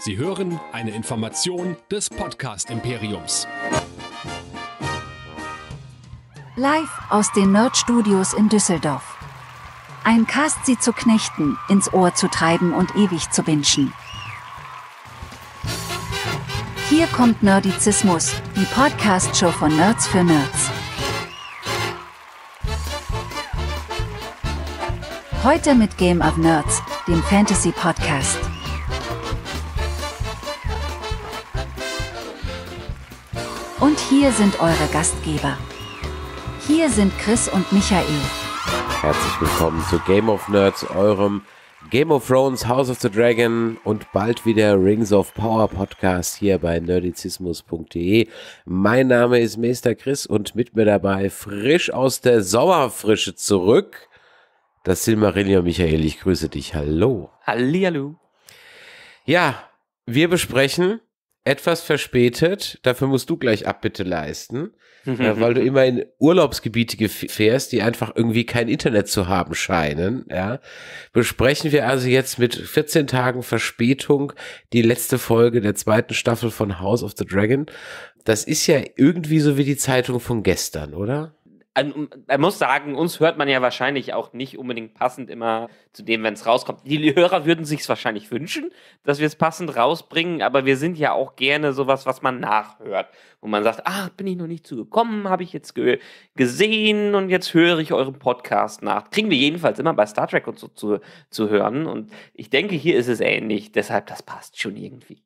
Sie hören eine Information des Podcast Imperiums. Live aus den Nerd Studios in Düsseldorf. Ein Cast sie zu knechten, ins Ohr zu treiben und ewig zu binschen. Hier kommt Nerdizismus, die Podcast-Show von Nerds für Nerds. Heute mit Game of Nerds, dem Fantasy-Podcast. Und hier sind eure Gastgeber. Hier sind Chris und Michael. Herzlich willkommen zu Game of Nerds, eurem Game of Thrones, House of the Dragon und bald wieder Rings of Power Podcast hier bei nerdizismus.de. Mein Name ist Meister Chris und mit mir dabei frisch aus der Sommerfrische zurück. Das Silmarillion Michael, ich grüße dich. Hallo. Hallihallo. Ja, wir besprechen etwas verspätet. Dafür musst du gleich Abbitte leisten, mhm. Äh, weil du immer in Urlaubsgebiete fährst, die einfach irgendwie kein Internet zu haben scheinen. Ja. Besprechen wir also jetzt mit 14 Tagen Verspätung die letzte Folge der zweiten Staffel von House of the Dragon. Das ist ja irgendwie so wie die Zeitung von gestern, oder? Also, man muss sagen, uns hört man ja wahrscheinlich auch nicht unbedingt passend immer zu dem, wenn es rauskommt. Die Hörer würden sich es wahrscheinlich wünschen, dass wir es passend rausbringen, aber wir sind ja auch gerne sowas, was man nachhört, wo man sagt, ach, bin ich noch nicht zugekommen, habe ich jetzt ge gesehen und jetzt höre ich euren Podcast nach. Kriegen wir jedenfalls immer bei Star Trek und so zu, zu hören und ich denke, hier ist es ähnlich, deshalb das passt schon irgendwie.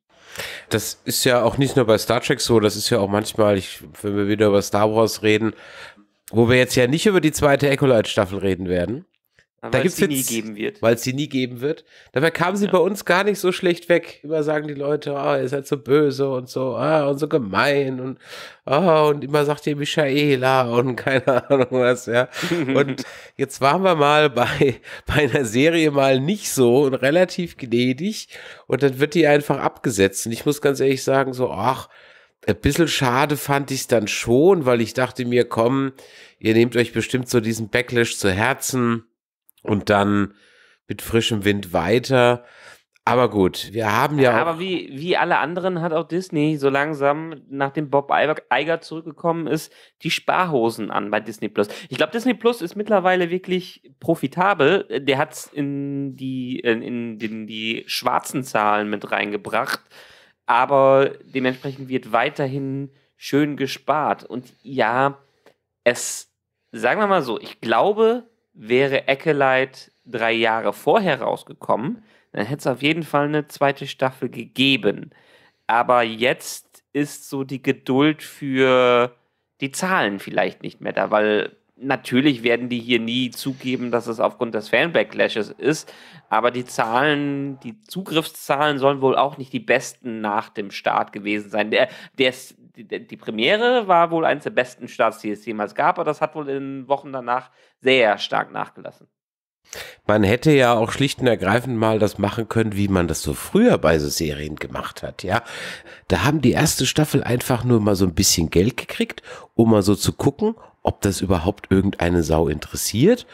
Das ist ja auch nicht nur bei Star Trek so, das ist ja auch manchmal, ich, wenn wir wieder über Star Wars reden, wo wir jetzt ja nicht über die zweite Ecolite-Staffel reden werden. da weil es sie nie geben wird. Weil es sie nie geben wird. Dabei kam sie ja. bei uns gar nicht so schlecht weg. Immer sagen die Leute, oh, ihr seid so böse und so, ah, und so gemein und, oh, und immer sagt ihr Michaela und keine Ahnung was, ja. und jetzt waren wir mal bei, bei einer Serie mal nicht so und relativ gnädig und dann wird die einfach abgesetzt. Und ich muss ganz ehrlich sagen, so, ach, ein bisschen schade fand ich es dann schon, weil ich dachte mir, komm, ihr nehmt euch bestimmt so diesen Backlash zu Herzen und dann mit frischem Wind weiter. Aber gut, wir haben ja. Aber wie, wie alle anderen hat auch Disney so langsam, nachdem Bob Eiger zurückgekommen ist, die Sparhosen an bei Disney Plus. Ich glaube, Disney Plus ist mittlerweile wirklich profitabel. Der hat es in die, in, in, in die schwarzen Zahlen mit reingebracht aber dementsprechend wird weiterhin schön gespart. Und ja, es, sagen wir mal so, ich glaube, wäre Eckelight drei Jahre vorher rausgekommen, dann hätte es auf jeden Fall eine zweite Staffel gegeben. Aber jetzt ist so die Geduld für die Zahlen vielleicht nicht mehr da, weil Natürlich werden die hier nie zugeben, dass es aufgrund des Fanbacklashes ist, aber die Zahlen, die Zugriffszahlen sollen wohl auch nicht die besten nach dem Start gewesen sein. Der, der, die, die Premiere war wohl eines der besten Starts, die es jemals gab, aber das hat wohl in Wochen danach sehr stark nachgelassen. Man hätte ja auch schlicht und ergreifend mal das machen können, wie man das so früher bei so Serien gemacht hat, ja. Da haben die erste Staffel einfach nur mal so ein bisschen Geld gekriegt, um mal so zu gucken, ob das überhaupt irgendeine Sau interessiert.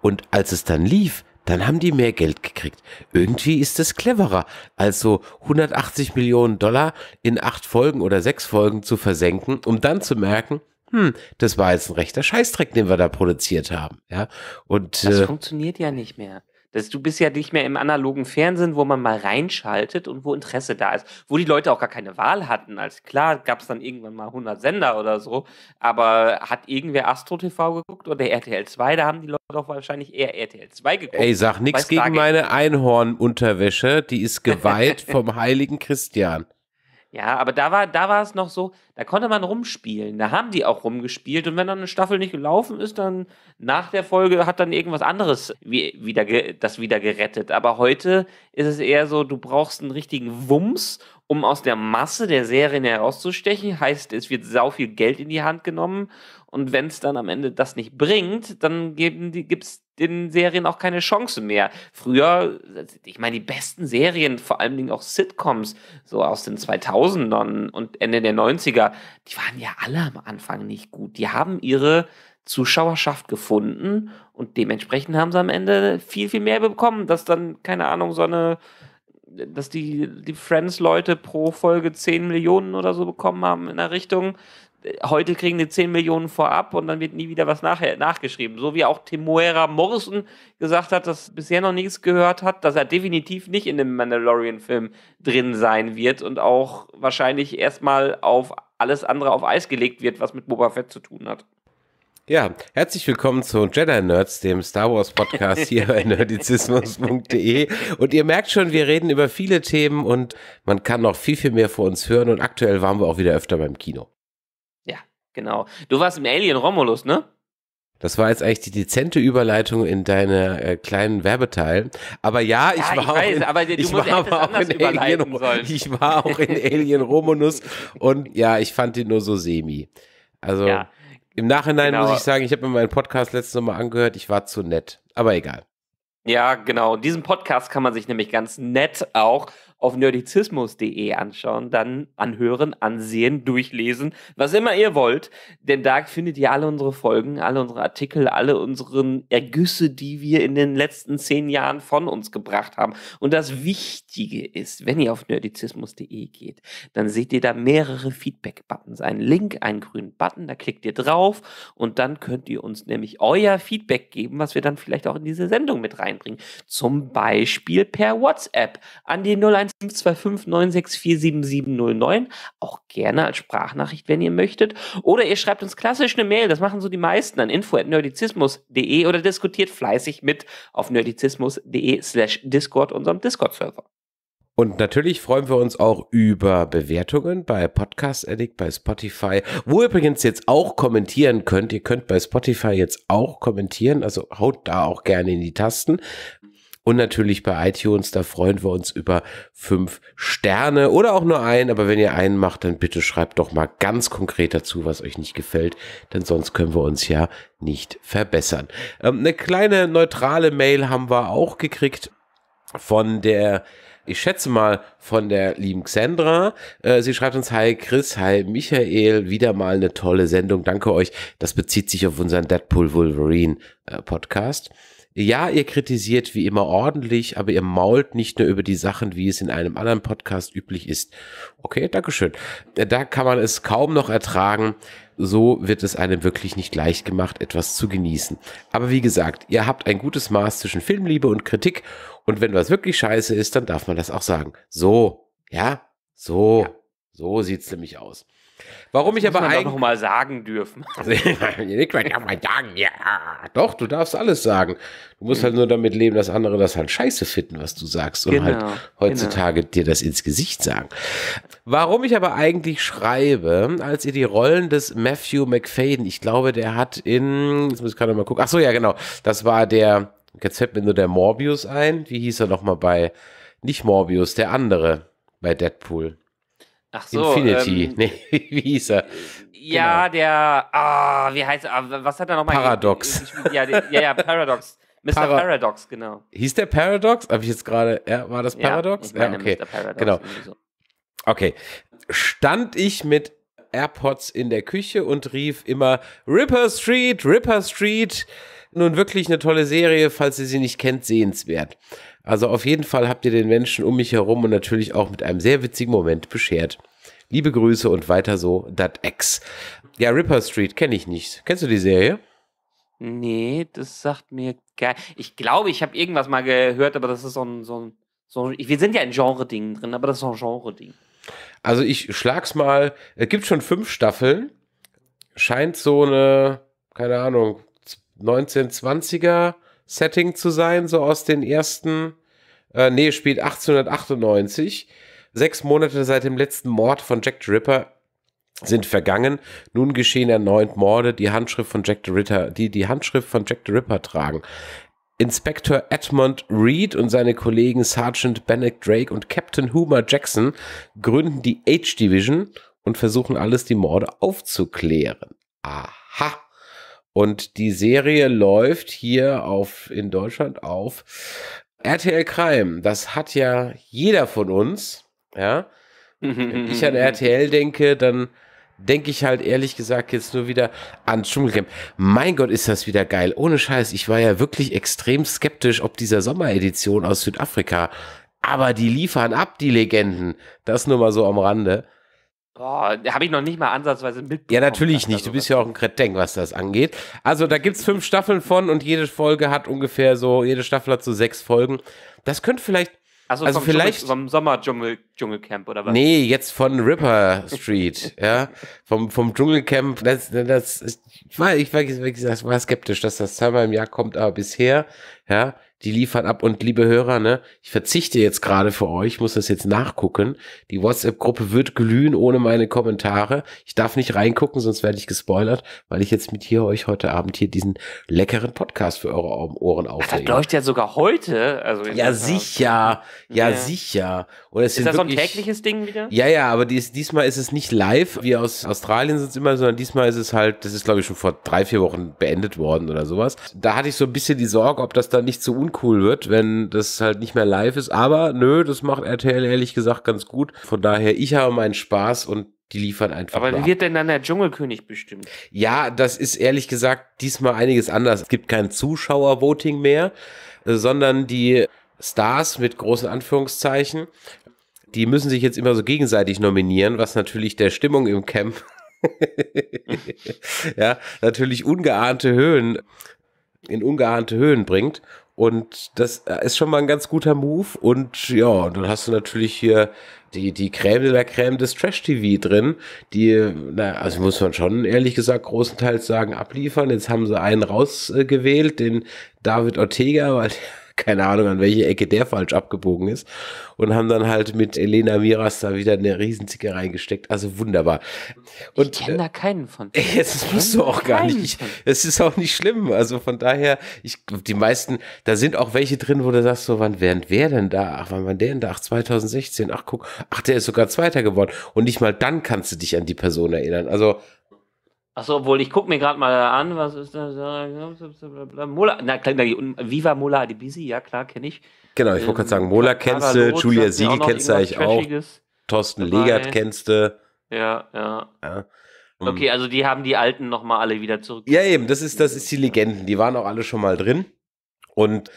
Und als es dann lief, dann haben die mehr Geld gekriegt. Irgendwie ist das cleverer, als so 180 Millionen Dollar in acht Folgen oder sechs Folgen zu versenken, um dann zu merken, hm, das war jetzt ein rechter Scheißdreck, den wir da produziert haben. Ja, und das äh, funktioniert ja nicht mehr. Das, du bist ja nicht mehr im analogen Fernsehen, wo man mal reinschaltet und wo Interesse da ist. Wo die Leute auch gar keine Wahl hatten. Als klar gab es dann irgendwann mal 100 Sender oder so. Aber hat irgendwer Astro TV geguckt oder RTL 2? Da haben die Leute doch wahrscheinlich eher RTL 2 geguckt. Ey, sag nichts gegen meine Einhornunterwäsche. Die ist geweiht vom heiligen Christian. Ja, aber da war, da war es noch so, da konnte man rumspielen. Da haben die auch rumgespielt. Und wenn dann eine Staffel nicht gelaufen ist, dann nach der Folge hat dann irgendwas anderes wieder, das wieder gerettet. Aber heute ist es eher so, du brauchst einen richtigen Wumms, um aus der Masse der Serien herauszustechen. Heißt, es wird sau viel Geld in die Hand genommen und wenn es dann am Ende das nicht bringt, dann gibt es den Serien auch keine Chance mehr. Früher, ich meine, die besten Serien, vor allen Dingen auch Sitcoms, so aus den 2000ern und Ende der 90er, die waren ja alle am Anfang nicht gut. Die haben ihre Zuschauerschaft gefunden und dementsprechend haben sie am Ende viel, viel mehr bekommen, dass dann, keine Ahnung, so eine dass die, die Friends-Leute pro Folge 10 Millionen oder so bekommen haben in der Richtung, heute kriegen die 10 Millionen vorab und dann wird nie wieder was nachher, nachgeschrieben. So wie auch Timuera Morrison gesagt hat, dass bisher noch nichts gehört hat, dass er definitiv nicht in dem Mandalorian-Film drin sein wird und auch wahrscheinlich erstmal auf alles andere auf Eis gelegt wird, was mit Boba Fett zu tun hat. Ja, herzlich willkommen zu Jedi Nerds, dem Star Wars Podcast hier bei nerdizismus.de. Und ihr merkt schon, wir reden über viele Themen und man kann noch viel, viel mehr vor uns hören. Und aktuell waren wir auch wieder öfter beim Kino. Genau. Du warst im Alien Romulus, ne? Das war jetzt eigentlich die dezente Überleitung in deine äh, kleinen Werbeteil. Aber ja, ich war auch in, Alien, sollen. ich war auch in Alien Romulus und ja, ich fand den nur so semi. Also ja, im Nachhinein genau. muss ich sagen, ich habe mir meinen Podcast letztes Mal angehört, ich war zu nett, aber egal. Ja, genau. Diesen Podcast kann man sich nämlich ganz nett auch auf nerdizismus.de anschauen, dann anhören, ansehen, durchlesen, was immer ihr wollt. Denn da findet ihr alle unsere Folgen, alle unsere Artikel, alle unseren Ergüsse, die wir in den letzten zehn Jahren von uns gebracht haben. Und das Wichtige ist, wenn ihr auf nerdizismus.de geht, dann seht ihr da mehrere Feedback-Buttons. Einen Link, einen grünen Button, da klickt ihr drauf und dann könnt ihr uns nämlich euer Feedback geben, was wir dann vielleicht auch in diese Sendung mit reinbringen. Zum Beispiel per WhatsApp an die 01 01525964779. Auch gerne als Sprachnachricht, wenn ihr möchtet. Oder ihr schreibt uns klassisch eine Mail, das machen so die meisten an info.nerdizismus.de oder diskutiert fleißig mit auf nerdizismus.de slash Discord, unserem Discord-Server. Und natürlich freuen wir uns auch über Bewertungen bei Podcast Addict, bei Spotify, wo ihr übrigens jetzt auch kommentieren könnt. Ihr könnt bei Spotify jetzt auch kommentieren, also haut da auch gerne in die Tasten. Und natürlich bei iTunes, da freuen wir uns über fünf Sterne oder auch nur einen. Aber wenn ihr einen macht, dann bitte schreibt doch mal ganz konkret dazu, was euch nicht gefällt. Denn sonst können wir uns ja nicht verbessern. Ähm, eine kleine neutrale Mail haben wir auch gekriegt von der ich schätze mal von der lieben Xandra. Äh, sie schreibt uns, hi Chris, hi Michael, wieder mal eine tolle Sendung, danke euch. Das bezieht sich auf unseren Deadpool Wolverine äh, Podcast. Ja, ihr kritisiert wie immer ordentlich, aber ihr mault nicht nur über die Sachen, wie es in einem anderen Podcast üblich ist. Okay, Dankeschön. Äh, da kann man es kaum noch ertragen. So wird es einem wirklich nicht leicht gemacht, etwas zu genießen. Aber wie gesagt, ihr habt ein gutes Maß zwischen Filmliebe und Kritik. Und wenn was wirklich scheiße ist, dann darf man das auch sagen. So, ja, so, ja. so sieht's nämlich aus. Warum das ich aber eigentlich noch mal sagen dürfen. ich kann ja mal sagen, ja, doch, du darfst alles sagen. Du musst halt nur damit leben, dass andere das halt scheiße finden, was du sagst und halt genau, halt heutzutage genau. dir das ins Gesicht sagen. Warum ich aber eigentlich schreibe, als ihr die Rollen des Matthew McFadden, ich glaube, der hat in, jetzt muss ich gerade mal gucken. Ach so, ja, genau. Das war der jetzt fällt mir nur der Morbius ein. Wie hieß er nochmal bei, nicht Morbius, der andere bei Deadpool. Ach so. Infinity. Ähm, nee, wie hieß er? Ja, genau. der. Ah, wie heißt er? Ah, was hat er nochmal? Paradox. ja, ja, ja, Paradox. Mr. Para Paradox, genau. Hieß der Paradox? Habe ich jetzt gerade. Ja, war das Paradox? Ja, okay. Paradox, genau. Okay. Stand ich mit AirPods in der Küche und rief immer Ripper Street, Ripper Street. Nun wirklich eine tolle Serie, falls ihr sie nicht kennt, sehenswert. Also auf jeden Fall habt ihr den Menschen um mich herum und natürlich auch mit einem sehr witzigen Moment beschert. Liebe Grüße und weiter so, dat Ex. Ja, Ripper Street kenne ich nicht. Kennst du die Serie? Nee, das sagt mir geil. Ich glaube, ich habe irgendwas mal gehört, aber das ist so ein, so ein, so ein wir sind ja in Genre-Dingen drin, aber das ist so ein Genre-Ding. Also ich schlag's mal, es gibt schon fünf Staffeln, scheint so eine, keine Ahnung, 1920er Setting zu sein, so aus den ersten, äh, nee, spielt 1898. Sechs Monate seit dem letzten Mord von Jack the Ripper sind vergangen. Nun geschehen erneut Morde, die Handschrift von Jack the Ripper, die die Handschrift von Jack the Ripper tragen. Inspektor Edmund Reed und seine Kollegen Sergeant Bennett Drake und Captain Homer Jackson gründen die H-Division und versuchen alles die Morde aufzuklären. Aha. Und die Serie läuft hier auf, in Deutschland auf RTL Crime. Das hat ja jeder von uns, ja. Mhm, Wenn mhm, ich an mhm, RTL denke, dann denke ich halt ehrlich gesagt jetzt nur wieder an Dschungelcamp. Mein Gott, ist das wieder geil. Ohne Scheiß, ich war ja wirklich extrem skeptisch, ob dieser Sommeredition aus Südafrika. Aber die liefern ab, die Legenden. Das nur mal so am Rande. Boah, habe ich noch nicht mal ansatzweise mitbekommen. Ja, natürlich nicht. Du bist ja auch ein Kretenk, was das angeht. Also, da gibt es fünf Staffeln von und jede Folge hat ungefähr so, jede Staffel hat so sechs Folgen. Das könnte vielleicht. Also, also vom vielleicht Dschungel, vom Sommer Dschungel, Dschungelcamp oder was? Nee, jetzt von Ripper Street, ja, vom vom Dschungelcamp. Das, das ich war ich war, ich war skeptisch, dass das zweimal im Jahr kommt, aber bisher, ja, die liefern ab. Und liebe Hörer, ne, ich verzichte jetzt gerade für euch, muss das jetzt nachgucken. Die WhatsApp-Gruppe wird glühen ohne meine Kommentare. Ich darf nicht reingucken, sonst werde ich gespoilert, weil ich jetzt mit hier euch heute Abend hier diesen leckeren Podcast für eure Ohren aufnehme. Ach, das läuft ja sogar heute. Also ja, sicher. Ja, ja, sicher. Und es ist das wirklich, so ein tägliches Ding wieder? Ja, ja, aber dies, diesmal ist es nicht live, wie aus Australien sind es immer, sondern diesmal ist es halt, das ist glaube ich schon vor drei, vier Wochen beendet worden oder sowas. Da hatte ich so ein bisschen die Sorge, ob das dann nicht zu so uncool wird, wenn das halt nicht mehr live ist. Aber nö, das macht RTL ehrlich gesagt ganz gut. Von daher, ich habe meinen Spaß und die liefern einfach. Aber wie wird denn dann der Dschungelkönig bestimmt? Ja, das ist ehrlich gesagt diesmal einiges anders. Es gibt kein Zuschauervoting mehr, sondern die Stars mit großen Anführungszeichen. Die müssen sich jetzt immer so gegenseitig nominieren, was natürlich der Stimmung im Camp ja, natürlich ungeahnte Höhen in ungeahnte Höhen bringt. Und das ist schon mal ein ganz guter Move. Und ja, dann hast du natürlich hier die, die Creme de la Creme des Trash-TV drin, die, na, also muss man schon ehrlich gesagt großenteils sagen, abliefern. Jetzt haben sie einen rausgewählt, den David Ortega, weil keine Ahnung, an welche Ecke der falsch abgebogen ist. Und haben dann halt mit Elena Miras da wieder eine Riesenzicke reingesteckt. Also wunderbar. Und, ich kenne da äh, keinen von. jetzt das musst du auch gar nicht. Es ist auch nicht schlimm. Also von daher, ich, die meisten, da sind auch welche drin, wo du sagst, so, wann wären wer denn da? Ach, wann war der denn da? Ach, 2016. Ach, guck, ach, der ist sogar Zweiter geworden. Und nicht mal dann kannst du dich an die Person erinnern. Also Achso, obwohl ich gucke mir gerade mal an, was ist da? Mola, na klar, Viva Mola die Adibisi, ja klar, kenne ich. Genau, ich wollte gerade ähm, sagen, Mola kennst du, Julia Siegel kennst du eigentlich auch, Thorsten Legert kennst du. Ja, ja. ja. Um, okay, also die haben die alten nochmal alle wieder zurück. Ja, eben, das ist, das ist die Legenden, die waren auch alle schon mal drin und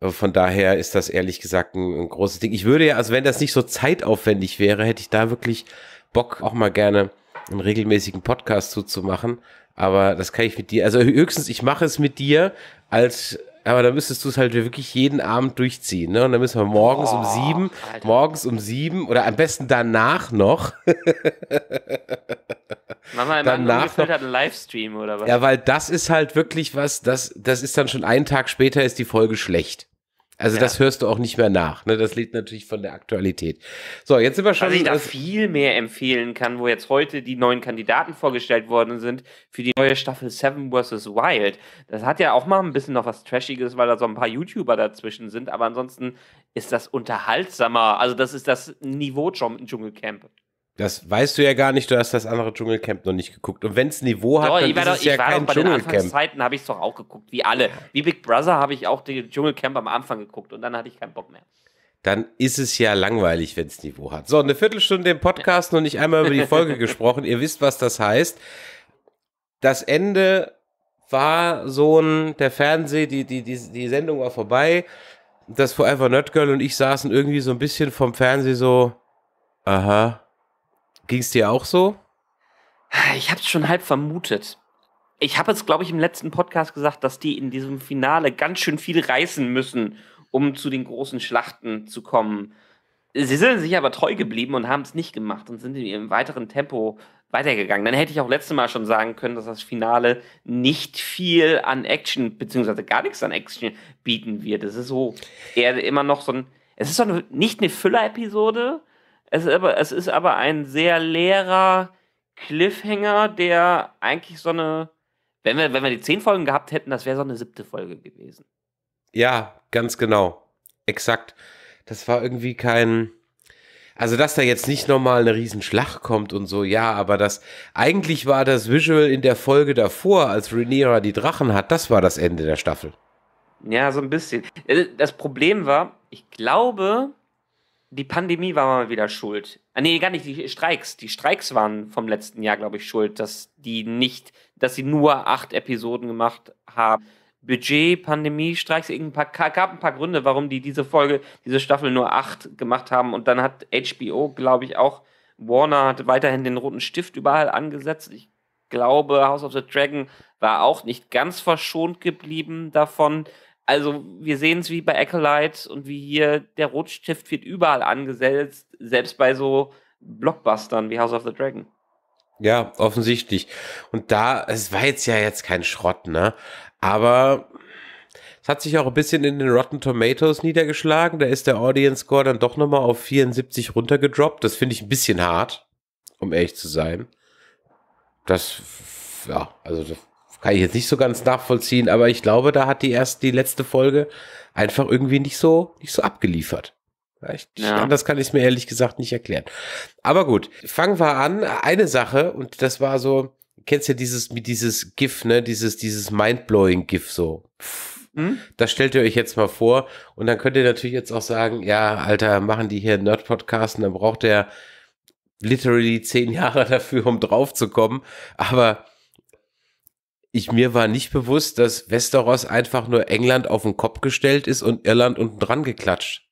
äh, von daher ist das ehrlich gesagt ein, ein großes Ding. Ich würde ja, also wenn das nicht so zeitaufwendig wäre, hätte ich da wirklich Bock auch mal gerne einen regelmäßigen Podcast zuzumachen. Aber das kann ich mit dir, also höchstens ich mache es mit dir als, aber da müsstest du es halt wirklich jeden Abend durchziehen, ne? Und dann müssen wir morgens oh, um sieben, Alter. morgens um sieben oder am besten danach noch. Machen wir einen Livestream oder was? Ja, weil das ist halt wirklich was, das, das ist dann schon einen Tag später ist die Folge schlecht. Also ja. das hörst du auch nicht mehr nach. Ne? Das liegt natürlich von der Aktualität. So, jetzt sind wir schon. Was ich da viel mehr empfehlen kann, wo jetzt heute die neuen Kandidaten vorgestellt worden sind für die neue Staffel Seven vs. Wild. Das hat ja auch mal ein bisschen noch was Trashiges, weil da so ein paar YouTuber dazwischen sind. Aber ansonsten ist das unterhaltsamer. Also das ist das Niveau schon im Dschungelcamp. Das weißt du ja gar nicht, du hast das andere Dschungelcamp noch nicht geguckt. Und wenn es Niveau hat, doch, dann ich ist doch, es ja kein doch, Dschungelcamp. Bei den Zeiten habe ich es doch auch geguckt, wie alle. Wie Big Brother habe ich auch den Dschungelcamp am Anfang geguckt und dann hatte ich keinen Bock mehr. Dann ist es ja langweilig, wenn es Niveau hat. So, eine Viertelstunde im Podcast noch nicht einmal über die Folge gesprochen. Ihr wisst, was das heißt. Das Ende war so ein, der Fernseh, die, die, die, die Sendung war vorbei. Das Forever Nerd Girl und ich saßen irgendwie so ein bisschen vom Fernseh so, aha Ging es dir auch so? Ich habe es schon halb vermutet. Ich habe es, glaube ich, im letzten Podcast gesagt, dass die in diesem Finale ganz schön viel reißen müssen, um zu den großen Schlachten zu kommen. Sie sind sich aber treu geblieben und haben es nicht gemacht und sind in ihrem weiteren Tempo weitergegangen. Dann hätte ich auch letztes Mal schon sagen können, dass das Finale nicht viel an Action, beziehungsweise gar nichts an Action bieten wird. Es ist so eher immer noch so ein. Es ist so eine, nicht eine Füller-Episode, es ist aber, es ist aber ein sehr leerer Cliffhanger, der eigentlich so eine, wenn wir, wenn wir die zehn Folgen gehabt hätten, das wäre so eine siebte Folge gewesen. Ja, ganz genau. Exakt. Das war irgendwie kein. Also, dass da jetzt nicht nochmal eine Riesenschlacht kommt und so, ja, aber das, eigentlich war das Visual in der Folge davor, als Rhaenyra die Drachen hat, das war das Ende der Staffel. Ja, so ein bisschen. Äh, das Problem war, ich glaube, die Pandemie war mal wieder schuld. Ah, nee, gar nicht, die Streiks. Die Streiks waren vom letzten Jahr, glaube ich, schuld, dass die nicht, dass sie nur acht Episoden gemacht haben. Budget, Pandemie, Streiks, ein gab ein paar Gründe, warum die diese Folge, diese Staffel nur acht gemacht haben. Und dann hat HBO, glaube ich, auch, Warner hat weiterhin den roten Stift überall angesetzt. Ich glaube, House of the Dragon war auch nicht ganz verschont geblieben davon. Also wir sehen es wie bei Acolyte und wie hier der Rotstift wird überall angesetzt, selbst bei so Blockbustern wie House of the Dragon. Ja, offensichtlich. Und da, es war jetzt ja jetzt kein Schrott, ne? Aber es hat sich auch ein bisschen in den Rotten Tomatoes niedergeschlagen. Da ist der Audience Score dann doch nochmal auf 74 runtergedroppt. Das finde ich ein bisschen hart, um ehrlich zu sein. Das, ja, also das kann ich jetzt nicht so ganz nachvollziehen, aber ich glaube, da hat die erst die letzte Folge einfach irgendwie nicht so, nicht so abgeliefert. Ich, ja. Anders kann ich es mir ehrlich gesagt nicht erklären. Aber gut, fangen wir an. Eine Sache, und das war so, kennst du ja dieses, dieses GIF, ne, dieses, dieses mindblowing GIF so. Hm? Das stellt ihr euch jetzt mal vor. Und dann könnt ihr natürlich jetzt auch sagen, ja, Alter, machen die hier Nerd-Podcast dann braucht der literally zehn Jahre dafür, um draufzukommen. Aber ich mir war nicht bewusst, dass Westeros einfach nur England auf den Kopf gestellt ist und Irland unten dran geklatscht.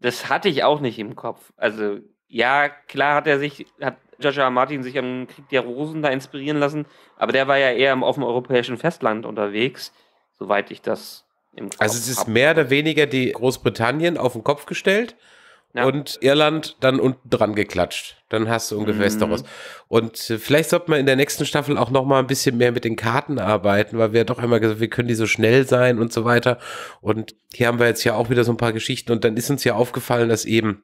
Das hatte ich auch nicht im Kopf. Also ja, klar hat er sich, hat Joshua Martin sich am Krieg der Rosen da inspirieren lassen, aber der war ja eher auf dem europäischen Festland unterwegs, soweit ich das im Kopf habe. Also es ist mehr oder weniger die Großbritannien auf den Kopf gestellt ja. und Irland dann unten dran geklatscht. Dann hast du ungefähr mhm. daraus. Und äh, vielleicht sollte man in der nächsten Staffel auch noch mal ein bisschen mehr mit den Karten arbeiten, weil wir ja doch immer gesagt, wir können die so schnell sein und so weiter. Und hier haben wir jetzt ja auch wieder so ein paar Geschichten und dann ist uns ja aufgefallen, dass eben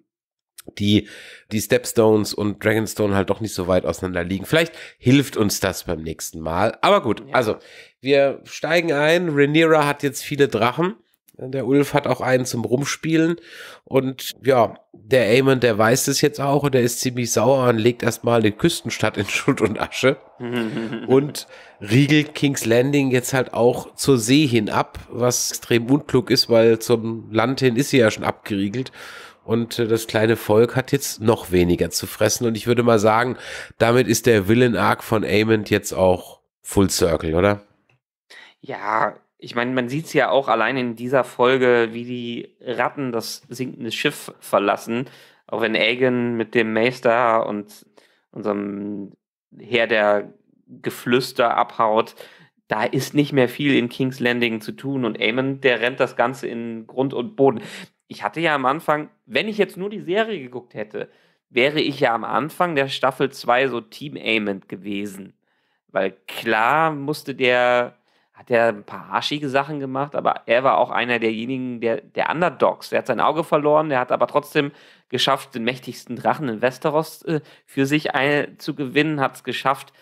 die, die Stepstones und Dragonstone halt doch nicht so weit auseinander liegen. Vielleicht hilft uns das beim nächsten Mal. Aber gut, ja. also wir steigen ein. Rhaenyra hat jetzt viele Drachen der Ulf hat auch einen zum Rumspielen. Und ja, der Eamon, der weiß es jetzt auch und der ist ziemlich sauer und legt erstmal eine Küstenstadt in Schutt und Asche. und riegelt King's Landing jetzt halt auch zur See hin ab, was extrem unklug ist, weil zum Land hin ist sie ja schon abgeriegelt. Und äh, das kleine Volk hat jetzt noch weniger zu fressen. Und ich würde mal sagen, damit ist der Villain-Arc von Amond jetzt auch Full Circle, oder? Ja, ich meine, man sieht es ja auch allein in dieser Folge, wie die Ratten das sinkende Schiff verlassen. Auch wenn Aegon mit dem Meister und unserem Herr der Geflüster abhaut, da ist nicht mehr viel in King's Landing zu tun und Aemon, der rennt das Ganze in Grund und Boden. Ich hatte ja am Anfang, wenn ich jetzt nur die Serie geguckt hätte, wäre ich ja am Anfang der Staffel 2 so Team Aemon gewesen. Weil klar musste der hat er ein paar arschige Sachen gemacht, aber er war auch einer derjenigen, der, der Underdogs. Er hat sein Auge verloren, der hat aber trotzdem geschafft, den mächtigsten Drachen in Westeros äh, für sich ein, zu gewinnen, hat es geschafft,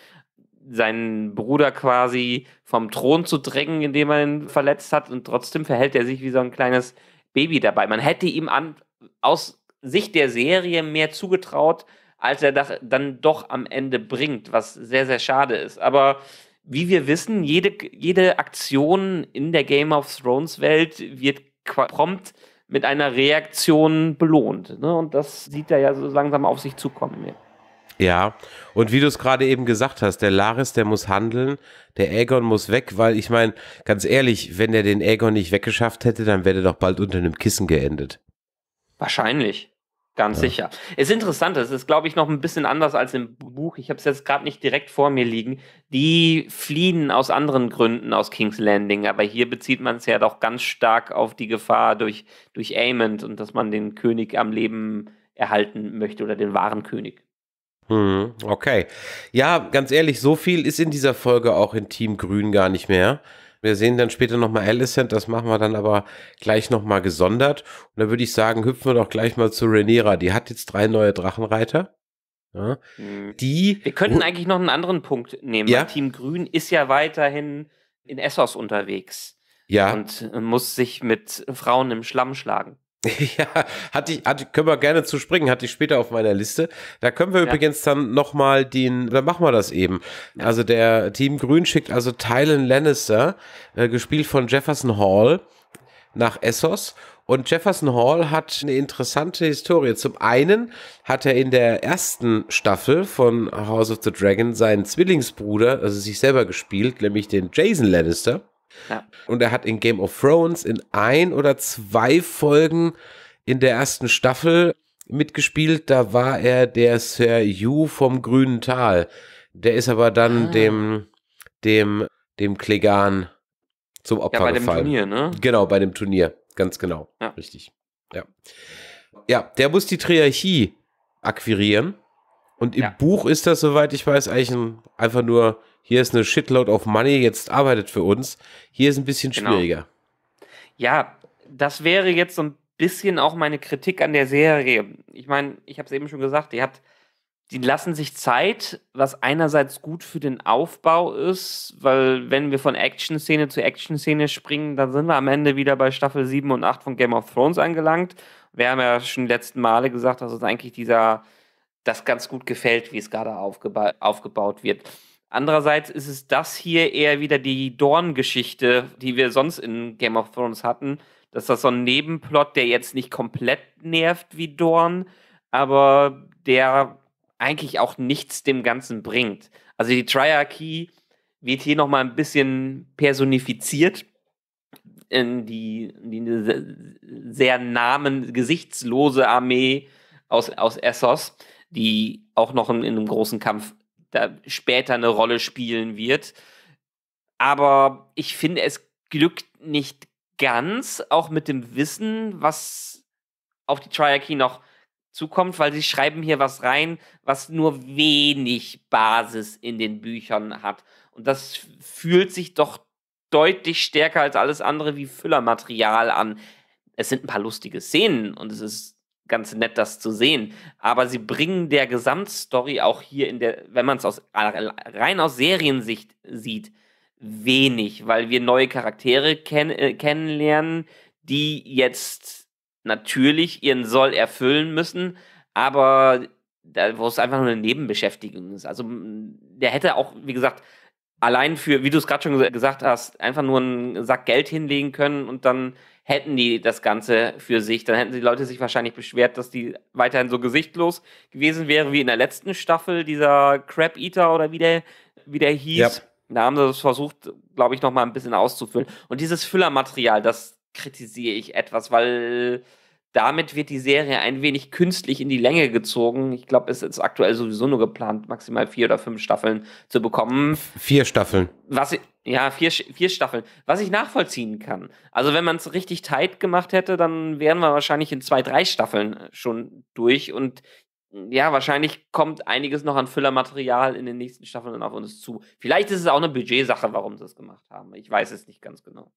seinen Bruder quasi vom Thron zu drängen, indem er ihn verletzt hat und trotzdem verhält er sich wie so ein kleines Baby dabei. Man hätte ihm an, aus Sicht der Serie mehr zugetraut, als er das dann doch am Ende bringt, was sehr, sehr schade ist. Aber wie wir wissen, jede, jede Aktion in der Game of Thrones Welt wird prompt mit einer Reaktion belohnt. Ne? Und das sieht er ja so langsam auf sich zukommen. Hier. Ja, und wie du es gerade eben gesagt hast, der Laris, der muss handeln, der Aegon muss weg, weil ich meine, ganz ehrlich, wenn er den Aegon nicht weggeschafft hätte, dann wäre er doch bald unter einem Kissen geendet. Wahrscheinlich. Ganz ja. sicher. Ist interessant, es ist, glaube ich, noch ein bisschen anders als im Buch. Ich habe es jetzt gerade nicht direkt vor mir liegen. Die fliehen aus anderen Gründen aus King's Landing, aber hier bezieht man es ja doch ganz stark auf die Gefahr durch, durch Aemond und dass man den König am Leben erhalten möchte oder den wahren König. Mhm, okay. Ja, ganz ehrlich, so viel ist in dieser Folge auch in Team Grün gar nicht mehr. Wir sehen dann später nochmal Alicent, das machen wir dann aber gleich nochmal gesondert. Und da würde ich sagen, hüpfen wir doch gleich mal zu Renera. Die hat jetzt drei neue Drachenreiter. Ja. Mhm. Die. Wir könnten eigentlich noch einen anderen Punkt nehmen. Ja? Team Grün ist ja weiterhin in Essos unterwegs. Ja. Und muss sich mit Frauen im Schlamm schlagen. Ja, hatte ich, hatte, können wir gerne zu springen, hatte ich später auf meiner Liste. Da können wir ja. übrigens dann nochmal den, dann machen wir das eben. Also der Team Grün schickt also Tylen Lannister, äh, gespielt von Jefferson Hall, nach Essos. Und Jefferson Hall hat eine interessante Historie. Zum einen hat er in der ersten Staffel von House of the Dragon seinen Zwillingsbruder, also sich selber gespielt, nämlich den Jason Lannister. Ja. Und er hat in Game of Thrones in ein oder zwei Folgen in der ersten Staffel mitgespielt. Da war er der Sir Yu vom Grünen Tal. Der ist aber dann ah. dem, dem, dem Klegan zum Opfer gefallen. Ja, bei gefallen. dem Turnier, ne? Genau, bei dem Turnier. Ganz genau. Ja. Richtig. Ja. Ja, der muss die Triarchie akquirieren. Und im ja. Buch ist das, soweit ich weiß, eigentlich ein, einfach nur hier ist eine Shitload of Money, jetzt arbeitet für uns. Hier ist ein bisschen genau. schwieriger. Genau. Ja, das wäre jetzt so ein bisschen auch meine Kritik an der Serie. Ich meine, ich habe es eben schon gesagt, ihr habt, die lassen sich Zeit, was einerseits gut für den Aufbau ist, weil wenn wir von Action-Szene zu Action-Szene springen, dann sind wir am Ende wieder bei Staffel 7 und 8 von Game of Thrones angelangt. Wir haben ja schon die letzten Male gesagt, dass uns eigentlich dieser das ganz gut gefällt, wie es gerade aufgeba aufgebaut wird. Andererseits ist es das hier eher wieder die Dorn-Geschichte, die wir sonst in Game of Thrones hatten. Dass das so ein Nebenplot, der jetzt nicht komplett nervt wie Dorn, aber der eigentlich auch nichts dem Ganzen bringt. Also die Triarchie wird hier nochmal ein bisschen personifiziert in die, in die sehr namen, gesichtslose Armee aus, aus Essos, die auch noch in, in einem großen Kampf da später eine Rolle spielen wird. Aber ich finde, es glückt nicht ganz, auch mit dem Wissen, was auf die Triarchy noch zukommt, weil sie schreiben hier was rein, was nur wenig Basis in den Büchern hat. Und das fühlt sich doch deutlich stärker als alles andere wie Füllermaterial an. Es sind ein paar lustige Szenen und es ist ganz nett, das zu sehen. Aber sie bringen der Gesamtstory auch hier in der, wenn man es aus, rein aus Seriensicht sieht, wenig, weil wir neue Charaktere ken äh, kennenlernen, die jetzt natürlich ihren Soll erfüllen müssen, aber da, wo es einfach nur eine Nebenbeschäftigung ist. Also der hätte auch, wie gesagt, allein für, wie du es gerade schon gesagt hast, einfach nur einen Sack Geld hinlegen können und dann hätten die das Ganze für sich, dann hätten die Leute sich wahrscheinlich beschwert, dass die weiterhin so gesichtlos gewesen wären wie in der letzten Staffel, dieser Crab Eater oder wie der, wie der hieß. Ja. Da haben sie das versucht, glaube ich, nochmal ein bisschen auszufüllen. Und dieses Füllermaterial, das kritisiere ich etwas, weil damit wird die Serie ein wenig künstlich in die Länge gezogen. Ich glaube, es ist aktuell sowieso nur geplant, maximal vier oder fünf Staffeln zu bekommen. Vier Staffeln. Was ich. Ja, vier, vier Staffeln. Was ich nachvollziehen kann. Also, wenn man es richtig tight gemacht hätte, dann wären wir wahrscheinlich in zwei, drei Staffeln äh, schon durch. Und mm, ja, wahrscheinlich kommt einiges noch an Füllermaterial in den nächsten Staffeln dann auf uns zu. Vielleicht ist es auch eine Budgetsache, warum sie es gemacht haben. Ich weiß es nicht ganz genau.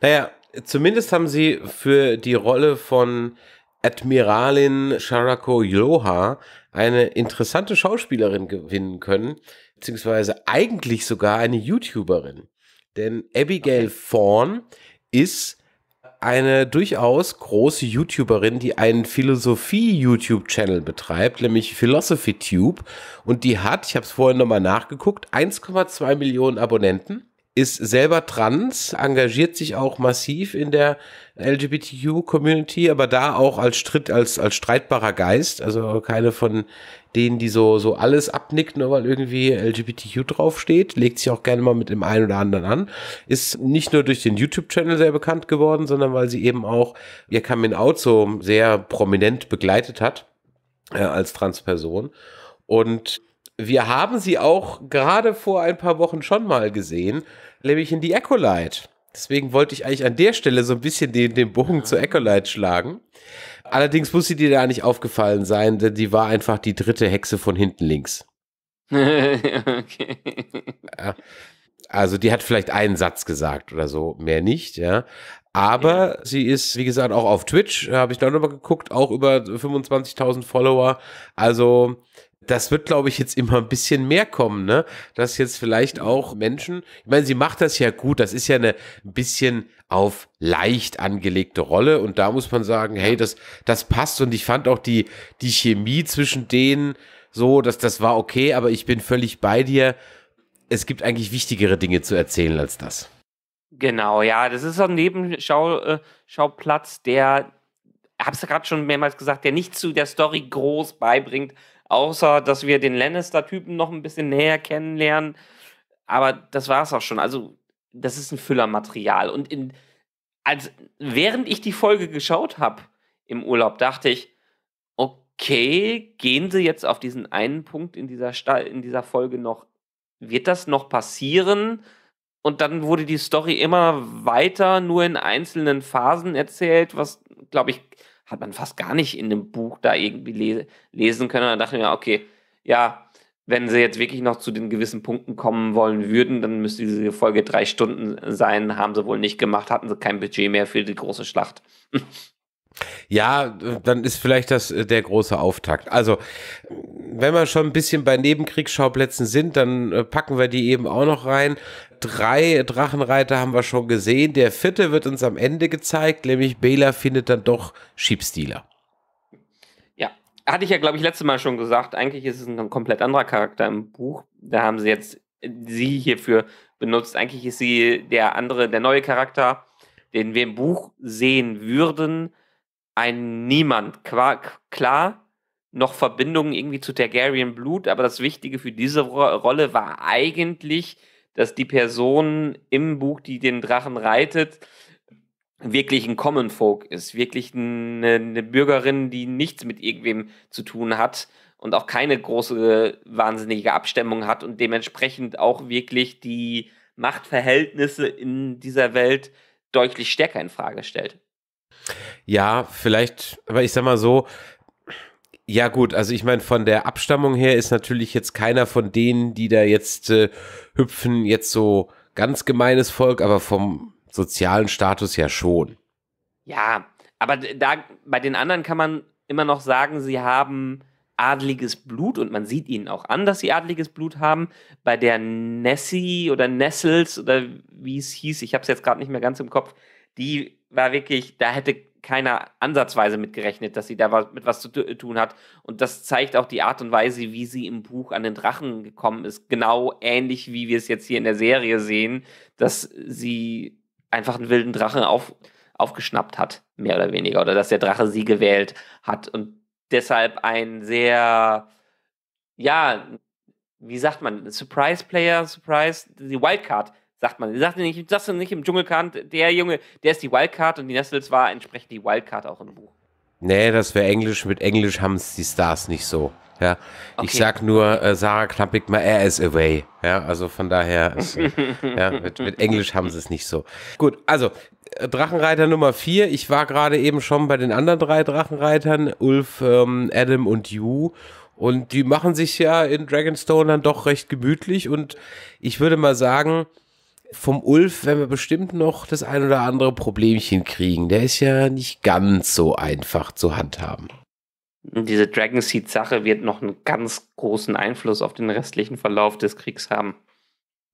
Naja, zumindest haben sie für die Rolle von Admiralin Sharako Yoha eine interessante Schauspielerin gewinnen können, beziehungsweise eigentlich sogar eine YouTuberin. Denn Abigail okay. Fawn ist eine durchaus große YouTuberin, die einen Philosophie-YouTube-Channel betreibt, nämlich PhilosophyTube. Und die hat, ich habe es vorhin nochmal nachgeguckt, 1,2 Millionen Abonnenten ist selber trans, engagiert sich auch massiv in der LGBTQ-Community, aber da auch als, Stritt, als, als streitbarer Geist, also keine von denen, die so, so alles abnickt, nur weil irgendwie LGBTQ draufsteht, legt sich auch gerne mal mit dem einen oder anderen an, ist nicht nur durch den YouTube-Channel sehr bekannt geworden, sondern weil sie eben auch ihr Coming-out so sehr prominent begleitet hat äh, als Transperson. Und wir haben sie auch gerade vor ein paar Wochen schon mal gesehen nämlich in die Ecolite. Deswegen wollte ich eigentlich an der Stelle so ein bisschen den, den Bogen zur Ecolite schlagen. Allerdings muss sie dir da nicht aufgefallen sein, denn die war einfach die dritte Hexe von hinten links. okay. Also die hat vielleicht einen Satz gesagt oder so, mehr nicht, ja. Aber ja. sie ist, wie gesagt, auch auf Twitch, habe ich da nochmal geguckt, auch über 25.000 Follower. Also das wird, glaube ich, jetzt immer ein bisschen mehr kommen, ne? Dass jetzt vielleicht auch Menschen, ich meine, sie macht das ja gut, das ist ja eine ein bisschen auf leicht angelegte Rolle und da muss man sagen, hey, das, das passt und ich fand auch die, die Chemie zwischen denen so, dass das war okay, aber ich bin völlig bei dir. Es gibt eigentlich wichtigere Dinge zu erzählen als das. Genau, ja, das ist so ein Nebenschauplatz, äh, der, hab's ja gerade schon mehrmals gesagt, der nicht zu der Story groß beibringt, Außer, dass wir den Lannister-Typen noch ein bisschen näher kennenlernen. Aber das war es auch schon. Also, das ist ein Füllermaterial. Und in, als, während ich die Folge geschaut habe im Urlaub, dachte ich, okay, gehen sie jetzt auf diesen einen Punkt in dieser, Sta in dieser Folge noch, wird das noch passieren? Und dann wurde die Story immer weiter nur in einzelnen Phasen erzählt, was, glaube ich, hat man fast gar nicht in dem Buch da irgendwie le lesen können. Und dann dachte ich mir, okay, ja, wenn sie jetzt wirklich noch zu den gewissen Punkten kommen wollen würden, dann müsste diese Folge drei Stunden sein. Haben sie wohl nicht gemacht, hatten sie kein Budget mehr für die große Schlacht. Ja, dann ist vielleicht das äh, der große Auftakt. Also, wenn wir schon ein bisschen bei Nebenkriegsschauplätzen sind, dann äh, packen wir die eben auch noch rein drei Drachenreiter haben wir schon gesehen. Der vierte wird uns am Ende gezeigt, nämlich Bela findet dann doch Schiebstealer. Ja, hatte ich ja, glaube ich, letztes Mal schon gesagt. Eigentlich ist es ein komplett anderer Charakter im Buch. Da haben sie jetzt sie hierfür benutzt. Eigentlich ist sie der andere, der neue Charakter, den wir im Buch sehen würden. Ein Niemand. Klar, noch Verbindungen irgendwie zu Targaryen Blut, aber das Wichtige für diese Rolle war eigentlich, dass die Person im Buch, die den Drachen reitet, wirklich ein Common Folk ist, wirklich eine, eine Bürgerin, die nichts mit irgendwem zu tun hat und auch keine große wahnsinnige Abstimmung hat und dementsprechend auch wirklich die Machtverhältnisse in dieser Welt deutlich stärker in Frage stellt. Ja, vielleicht, aber ich sag mal so, ja, gut, also ich meine, von der Abstammung her ist natürlich jetzt keiner von denen, die da jetzt äh, hüpfen, jetzt so ganz gemeines Volk, aber vom sozialen Status ja schon. Ja, aber da bei den anderen kann man immer noch sagen, sie haben adliges Blut und man sieht ihnen auch an, dass sie adliges Blut haben. Bei der Nessie oder Nessels oder wie es hieß, ich habe es jetzt gerade nicht mehr ganz im Kopf, die war wirklich, da hätte keiner ansatzweise mitgerechnet, dass sie da was, mit was zu tun hat. Und das zeigt auch die Art und Weise, wie sie im Buch an den Drachen gekommen ist. Genau ähnlich, wie wir es jetzt hier in der Serie sehen, dass sie einfach einen wilden Drachen auf, aufgeschnappt hat, mehr oder weniger. Oder dass der Drache sie gewählt hat. Und deshalb ein sehr, ja, wie sagt man, Surprise-Player, Surprise, die Wildcard sagt man. Sagt nicht, sagst du nicht im Dschungelkant, der Junge, der ist die Wildcard und die Nestles war entsprechend die Wildcard auch im Buch. Nee, das wäre Englisch. Mit Englisch haben es die Stars nicht so. Ja, okay. ich sag nur äh, Sarah Knappig mal, er ist away. Ja, also von daher, ist, äh, ja, mit, mit Englisch haben sie es nicht so. Gut, also äh, Drachenreiter Nummer vier. Ich war gerade eben schon bei den anderen drei Drachenreitern, Ulf, ähm, Adam und Yu. Und die machen sich ja in Dragonstone dann doch recht gemütlich. Und ich würde mal sagen, vom Ulf werden wir bestimmt noch das ein oder andere Problemchen kriegen. Der ist ja nicht ganz so einfach zu handhaben. Diese Dragon Seed Sache wird noch einen ganz großen Einfluss auf den restlichen Verlauf des Kriegs haben.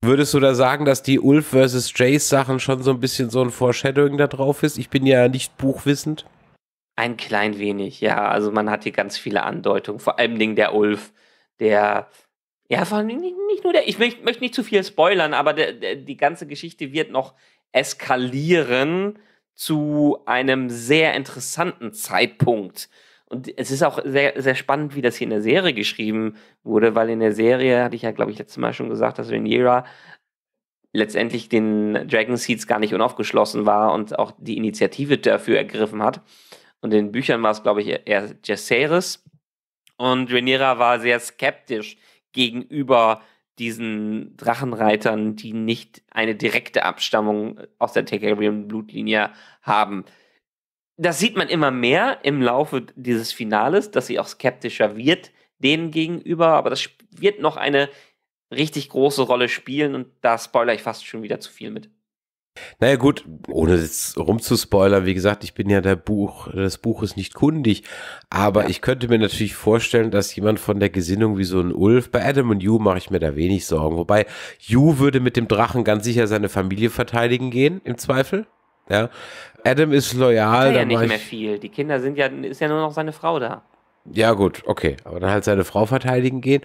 Würdest du da sagen, dass die Ulf versus Jace Sachen schon so ein bisschen so ein Foreshadowing da drauf ist? Ich bin ja nicht buchwissend. Ein klein wenig, ja. Also man hat hier ganz viele Andeutungen. Vor allem der Ulf, der ja, vor allem nicht, nicht nur der. Ich möchte möcht nicht zu viel spoilern, aber der, der, die ganze Geschichte wird noch eskalieren zu einem sehr interessanten Zeitpunkt. Und es ist auch sehr, sehr spannend, wie das hier in der Serie geschrieben wurde, weil in der Serie, hatte ich ja, glaube ich, letztes Mal schon gesagt, dass Rhaenyra letztendlich den Dragon Seeds gar nicht unaufgeschlossen war und auch die Initiative dafür ergriffen hat. Und in den Büchern war es, glaube ich, eher Jaceres. Und Rhaenyra war sehr skeptisch gegenüber diesen Drachenreitern, die nicht eine direkte Abstammung äh, aus der Targaryen-Blutlinie haben. Das sieht man immer mehr im Laufe dieses Finales, dass sie auch skeptischer wird denen gegenüber, aber das wird noch eine richtig große Rolle spielen und da spoiler ich fast schon wieder zu viel mit. Naja gut, ohne jetzt rumzuspoilern, wie gesagt, ich bin ja der Buch, das Buch ist nicht kundig, aber ja. ich könnte mir natürlich vorstellen, dass jemand von der Gesinnung wie so ein Ulf, bei Adam und You mache ich mir da wenig Sorgen, wobei You würde mit dem Drachen ganz sicher seine Familie verteidigen gehen, im Zweifel, ja. Adam ist loyal. Hat ja nicht mehr viel, die Kinder sind ja, ist ja nur noch seine Frau da. Ja, gut, okay. Aber dann halt seine Frau verteidigen gehen.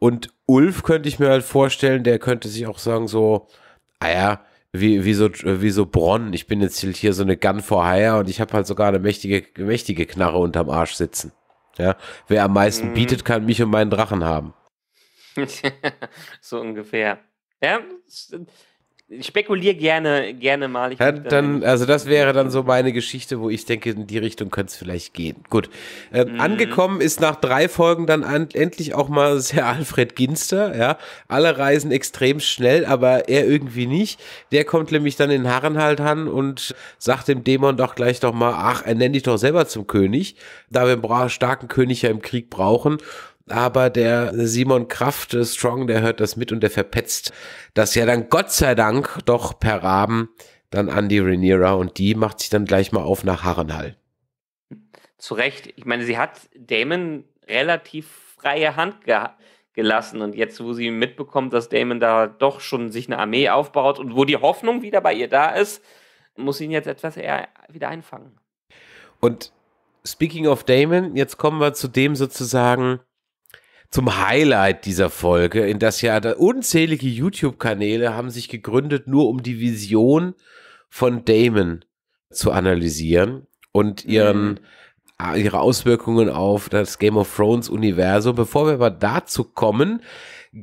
Und Ulf könnte ich mir halt vorstellen, der könnte sich auch sagen, so, ah ja, wie, wie, so, wie so Bronn. Ich bin jetzt hier so eine Gun for Hire und ich habe halt sogar eine mächtige, mächtige Knarre unterm Arsch sitzen. Ja, wer am meisten mhm. bietet, kann mich und meinen Drachen haben. so ungefähr. Ja, stimmt. Ich spekuliere gerne, gerne mal. Ja, dann, also das wäre dann so meine Geschichte, wo ich denke, in die Richtung könnte es vielleicht gehen. Gut. Äh, mhm. Angekommen ist nach drei Folgen dann an, endlich auch mal sehr Alfred Ginster. Ja, alle reisen extrem schnell, aber er irgendwie nicht. Der kommt nämlich dann in Harrenhalt an und sagt dem Dämon doch gleich doch mal, ach, er ernenne dich doch selber zum König, da wir einen starken König ja im Krieg brauchen. Aber der Simon Kraft, der Strong, der hört das mit und der verpetzt das ja dann Gott sei Dank doch per Raben dann an die Rhaenyra und die macht sich dann gleich mal auf nach Harrenhall. Zu Recht. Ich meine, sie hat Damon relativ freie Hand gehabt gelassen. Und jetzt, wo sie mitbekommt, dass Damon da doch schon sich eine Armee aufbaut und wo die Hoffnung wieder bei ihr da ist, muss sie ihn jetzt etwas eher wieder einfangen. Und speaking of Damon, jetzt kommen wir zu dem sozusagen zum Highlight dieser Folge, in das ja unzählige YouTube-Kanäle haben sich gegründet, nur um die Vision von Damon zu analysieren und ihren, mhm. Ah, ihre Auswirkungen auf das Game of Thrones-Universum. Bevor wir aber dazu kommen,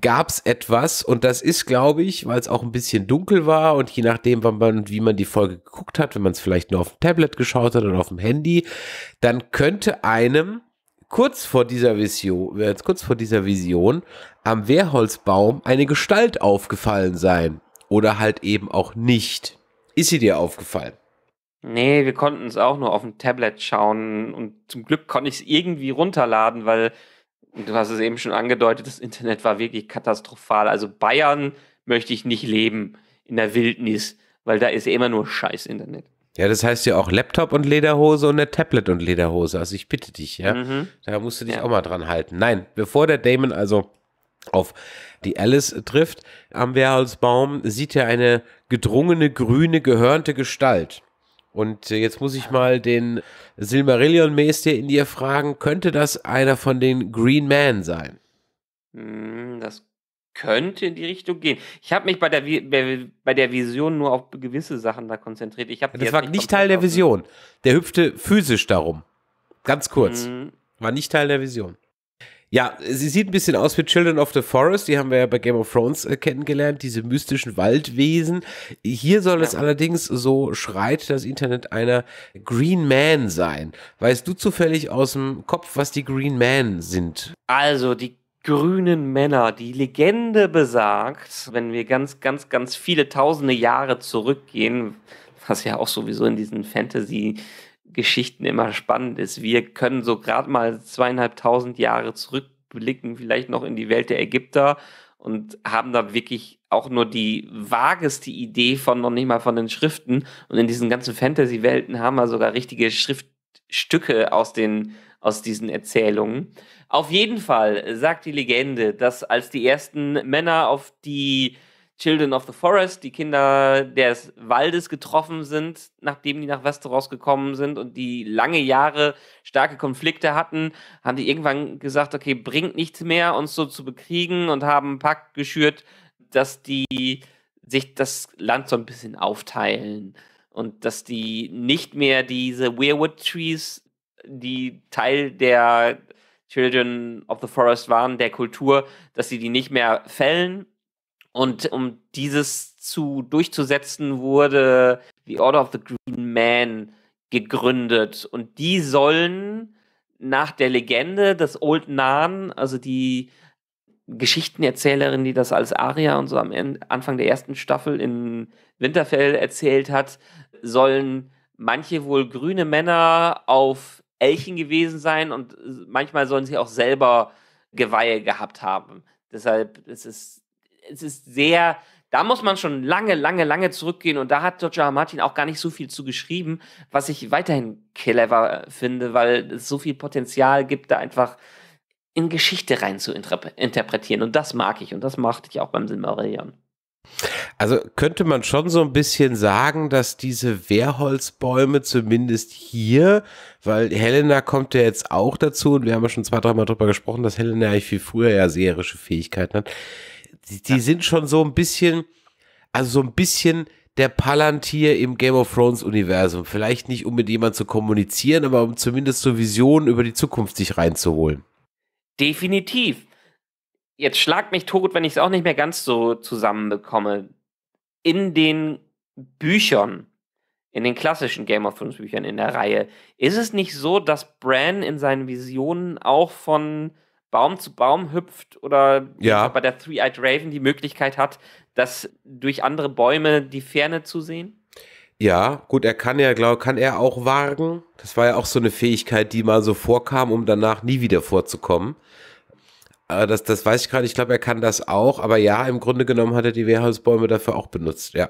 gab es etwas und das ist, glaube ich, weil es auch ein bisschen dunkel war und je nachdem, wann man, wie man die Folge geguckt hat, wenn man es vielleicht nur auf dem Tablet geschaut hat oder auf dem Handy, dann könnte einem kurz vor dieser Vision, äh, kurz vor dieser Vision am Wehrholzbaum eine Gestalt aufgefallen sein. Oder halt eben auch nicht. Ist sie dir aufgefallen? Nee, wir konnten es auch nur auf dem Tablet schauen und zum Glück konnte ich es irgendwie runterladen, weil du hast es eben schon angedeutet, das Internet war wirklich katastrophal. Also Bayern möchte ich nicht leben in der Wildnis, weil da ist immer nur scheiß Internet. Ja, das heißt ja auch Laptop und Lederhose und eine Tablet und Lederhose. Also ich bitte dich, ja. Mhm. Da musst du dich ja. auch mal dran halten. Nein, bevor der Damon also auf die Alice trifft am Wehrhalsbaum, sieht er eine gedrungene, grüne, gehörnte Gestalt. Und äh, jetzt muss ich mal den Silmarillion-Meister in dir fragen, könnte das einer von den Green Men sein? Hm, das könnte in die Richtung gehen. Ich habe mich bei der, bei der Vision nur auf gewisse Sachen da konzentriert. Ich ja, das war nicht, nicht Teil der Vision. Der hüpfte physisch darum. Ganz kurz. Mhm. War nicht Teil der Vision. Ja, sie sieht ein bisschen aus wie Children of the Forest, die haben wir ja bei Game of Thrones äh, kennengelernt, diese mystischen Waldwesen. Hier soll ja. es allerdings, so schreit das Internet, einer Green Man sein. Weißt du zufällig aus dem Kopf, was die Green Man sind? Also, die grünen Männer. Die Legende besagt, wenn wir ganz, ganz, ganz viele tausende Jahre zurückgehen, was ja auch sowieso in diesen Fantasy-Geschichten immer spannend ist, wir können so gerade mal zweieinhalbtausend Jahre zurückblicken, vielleicht noch in die Welt der Ägypter und haben da wirklich auch nur die vageste Idee von noch nicht mal von den Schriften. Und in diesen ganzen Fantasy-Welten haben wir sogar richtige Schriftstücke aus den aus diesen Erzählungen. Auf jeden Fall sagt die Legende, dass als die ersten Männer auf die Children of the Forest, die Kinder des Waldes getroffen sind, nachdem die nach Westeros gekommen sind und die lange Jahre starke Konflikte hatten, haben die irgendwann gesagt, okay, bringt nichts mehr, uns so zu bekriegen und haben einen Pakt geschürt, dass die sich das Land so ein bisschen aufteilen und dass die nicht mehr diese Weirwood Trees die Teil der Children of the Forest waren, der Kultur, dass sie die nicht mehr fällen. Und um dieses zu durchzusetzen, wurde die Order of the Green Man gegründet. Und die sollen nach der Legende des Old Nan, also die Geschichtenerzählerin, die das als Aria und so am Anfang der ersten Staffel in Winterfell erzählt hat, sollen manche wohl grüne Männer auf Elchen gewesen sein und manchmal sollen sie auch selber Geweihe gehabt haben. Deshalb es ist es ist sehr, da muss man schon lange, lange, lange zurückgehen und da hat Dr. Martin auch gar nicht so viel zu geschrieben, was ich weiterhin clever finde, weil es so viel Potenzial gibt, da einfach in Geschichte rein zu interpretieren und das mag ich und das machte ich auch beim Silmarillion. Also könnte man schon so ein bisschen sagen, dass diese Wehrholzbäume zumindest hier, weil Helena kommt ja jetzt auch dazu und wir haben ja schon zwei, dreimal drüber gesprochen, dass Helena eigentlich viel früher ja seherische Fähigkeiten hat. Die, die ja. sind schon so ein bisschen, also so ein bisschen der Palantir im Game of Thrones Universum. Vielleicht nicht, um mit jemandem zu kommunizieren, aber um zumindest so Visionen über die Zukunft sich reinzuholen. Definitiv. Jetzt schlagt mich tot, wenn ich es auch nicht mehr ganz so zusammenbekomme in den Büchern, in den klassischen Game of Thrones Büchern in der Reihe, ist es nicht so, dass Bran in seinen Visionen auch von Baum zu Baum hüpft oder ja. bei der Three-Eyed Raven die Möglichkeit hat, das durch andere Bäume die Ferne zu sehen? Ja, gut, er kann ja, glaube kann er auch wagen. Das war ja auch so eine Fähigkeit, die mal so vorkam, um danach nie wieder vorzukommen. Äh, das, das weiß ich gerade. Ich glaube, er kann das auch. Aber ja, im Grunde genommen hat er die Wehrhausbäume dafür auch benutzt. Ja.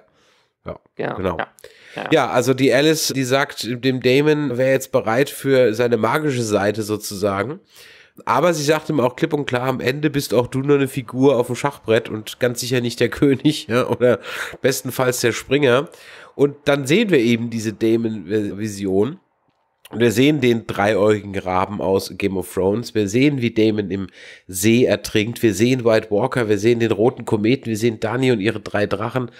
Ja, ja genau. Ja, ja. ja, also die Alice, die sagt dem Damon, wäre jetzt bereit für seine magische Seite sozusagen. Aber sie sagt ihm auch klipp und klar, am Ende bist auch du nur eine Figur auf dem Schachbrett und ganz sicher nicht der König ja, oder bestenfalls der Springer. Und dann sehen wir eben diese Damon-Vision und wir sehen den dreieugigen Raben aus Game of Thrones. Wir sehen, wie Damon im See ertrinkt. Wir sehen White Walker. Wir sehen den roten Kometen. Wir sehen Dani und ihre drei Drachen.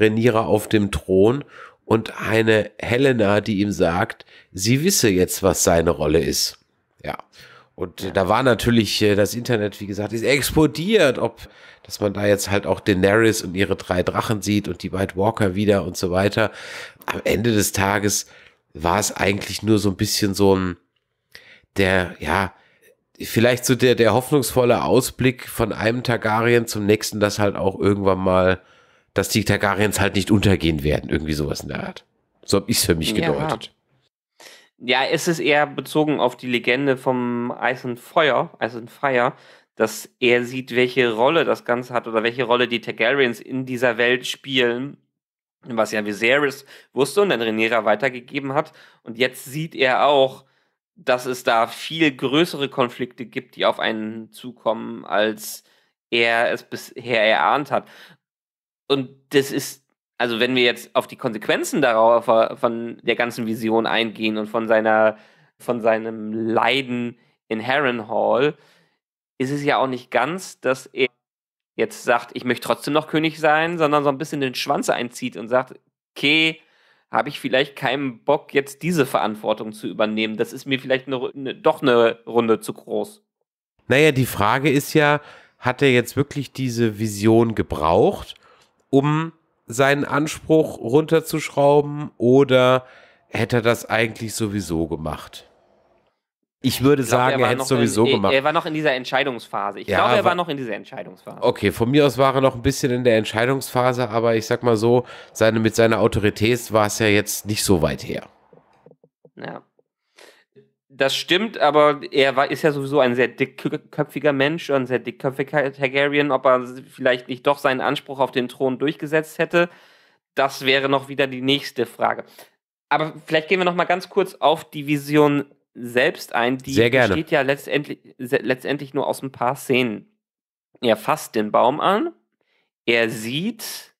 Rhaenyra auf dem Thron und eine Helena, die ihm sagt, sie wisse jetzt, was seine Rolle ist. Ja. Und da war natürlich äh, das Internet, wie gesagt, ist explodiert, ob, dass man da jetzt halt auch Daenerys und ihre drei Drachen sieht und die White Walker wieder und so weiter. Am Ende des Tages war es eigentlich nur so ein bisschen so ein, der, ja, vielleicht so der, der hoffnungsvolle Ausblick von einem Targaryen zum nächsten, dass halt auch irgendwann mal, dass die Targaryens halt nicht untergehen werden, irgendwie sowas in der Art. So habe ich es für mich gedeutet. Ja. ja, es ist eher bezogen auf die Legende vom Eis und Feuer, Eis und Fire, dass er sieht, welche Rolle das Ganze hat oder welche Rolle die Targaryens in dieser Welt spielen was ja Viserys wusste und dann Renera weitergegeben hat. Und jetzt sieht er auch, dass es da viel größere Konflikte gibt, die auf einen zukommen, als er es bisher erahnt hat. Und das ist, also wenn wir jetzt auf die Konsequenzen darauf von der ganzen Vision eingehen und von seiner, von seinem Leiden in Harrenhal, ist es ja auch nicht ganz, dass er jetzt sagt, ich möchte trotzdem noch König sein, sondern so ein bisschen den Schwanz einzieht und sagt, okay, habe ich vielleicht keinen Bock, jetzt diese Verantwortung zu übernehmen. Das ist mir vielleicht eine, eine, doch eine Runde zu groß. Naja, die Frage ist ja, hat er jetzt wirklich diese Vision gebraucht, um seinen Anspruch runterzuschrauben oder hätte er das eigentlich sowieso gemacht? Ich würde ich glaub, sagen, er, er hätte es sowieso in, gemacht. Er war noch in dieser Entscheidungsphase. Ich ja, glaube, er war noch in dieser Entscheidungsphase. Okay, von mir aus war er noch ein bisschen in der Entscheidungsphase, aber ich sag mal so, seine, mit seiner Autorität war es ja jetzt nicht so weit her. Ja. Das stimmt, aber er war, ist ja sowieso ein sehr dickköpfiger Mensch und ein sehr dickköpfiger Targaryen. Ob er vielleicht nicht doch seinen Anspruch auf den Thron durchgesetzt hätte, das wäre noch wieder die nächste Frage. Aber vielleicht gehen wir noch mal ganz kurz auf die Vision selbst ein. Die Sehr gerne. besteht ja letztendlich, letztendlich nur aus ein paar Szenen. Er fasst den Baum an, er sieht,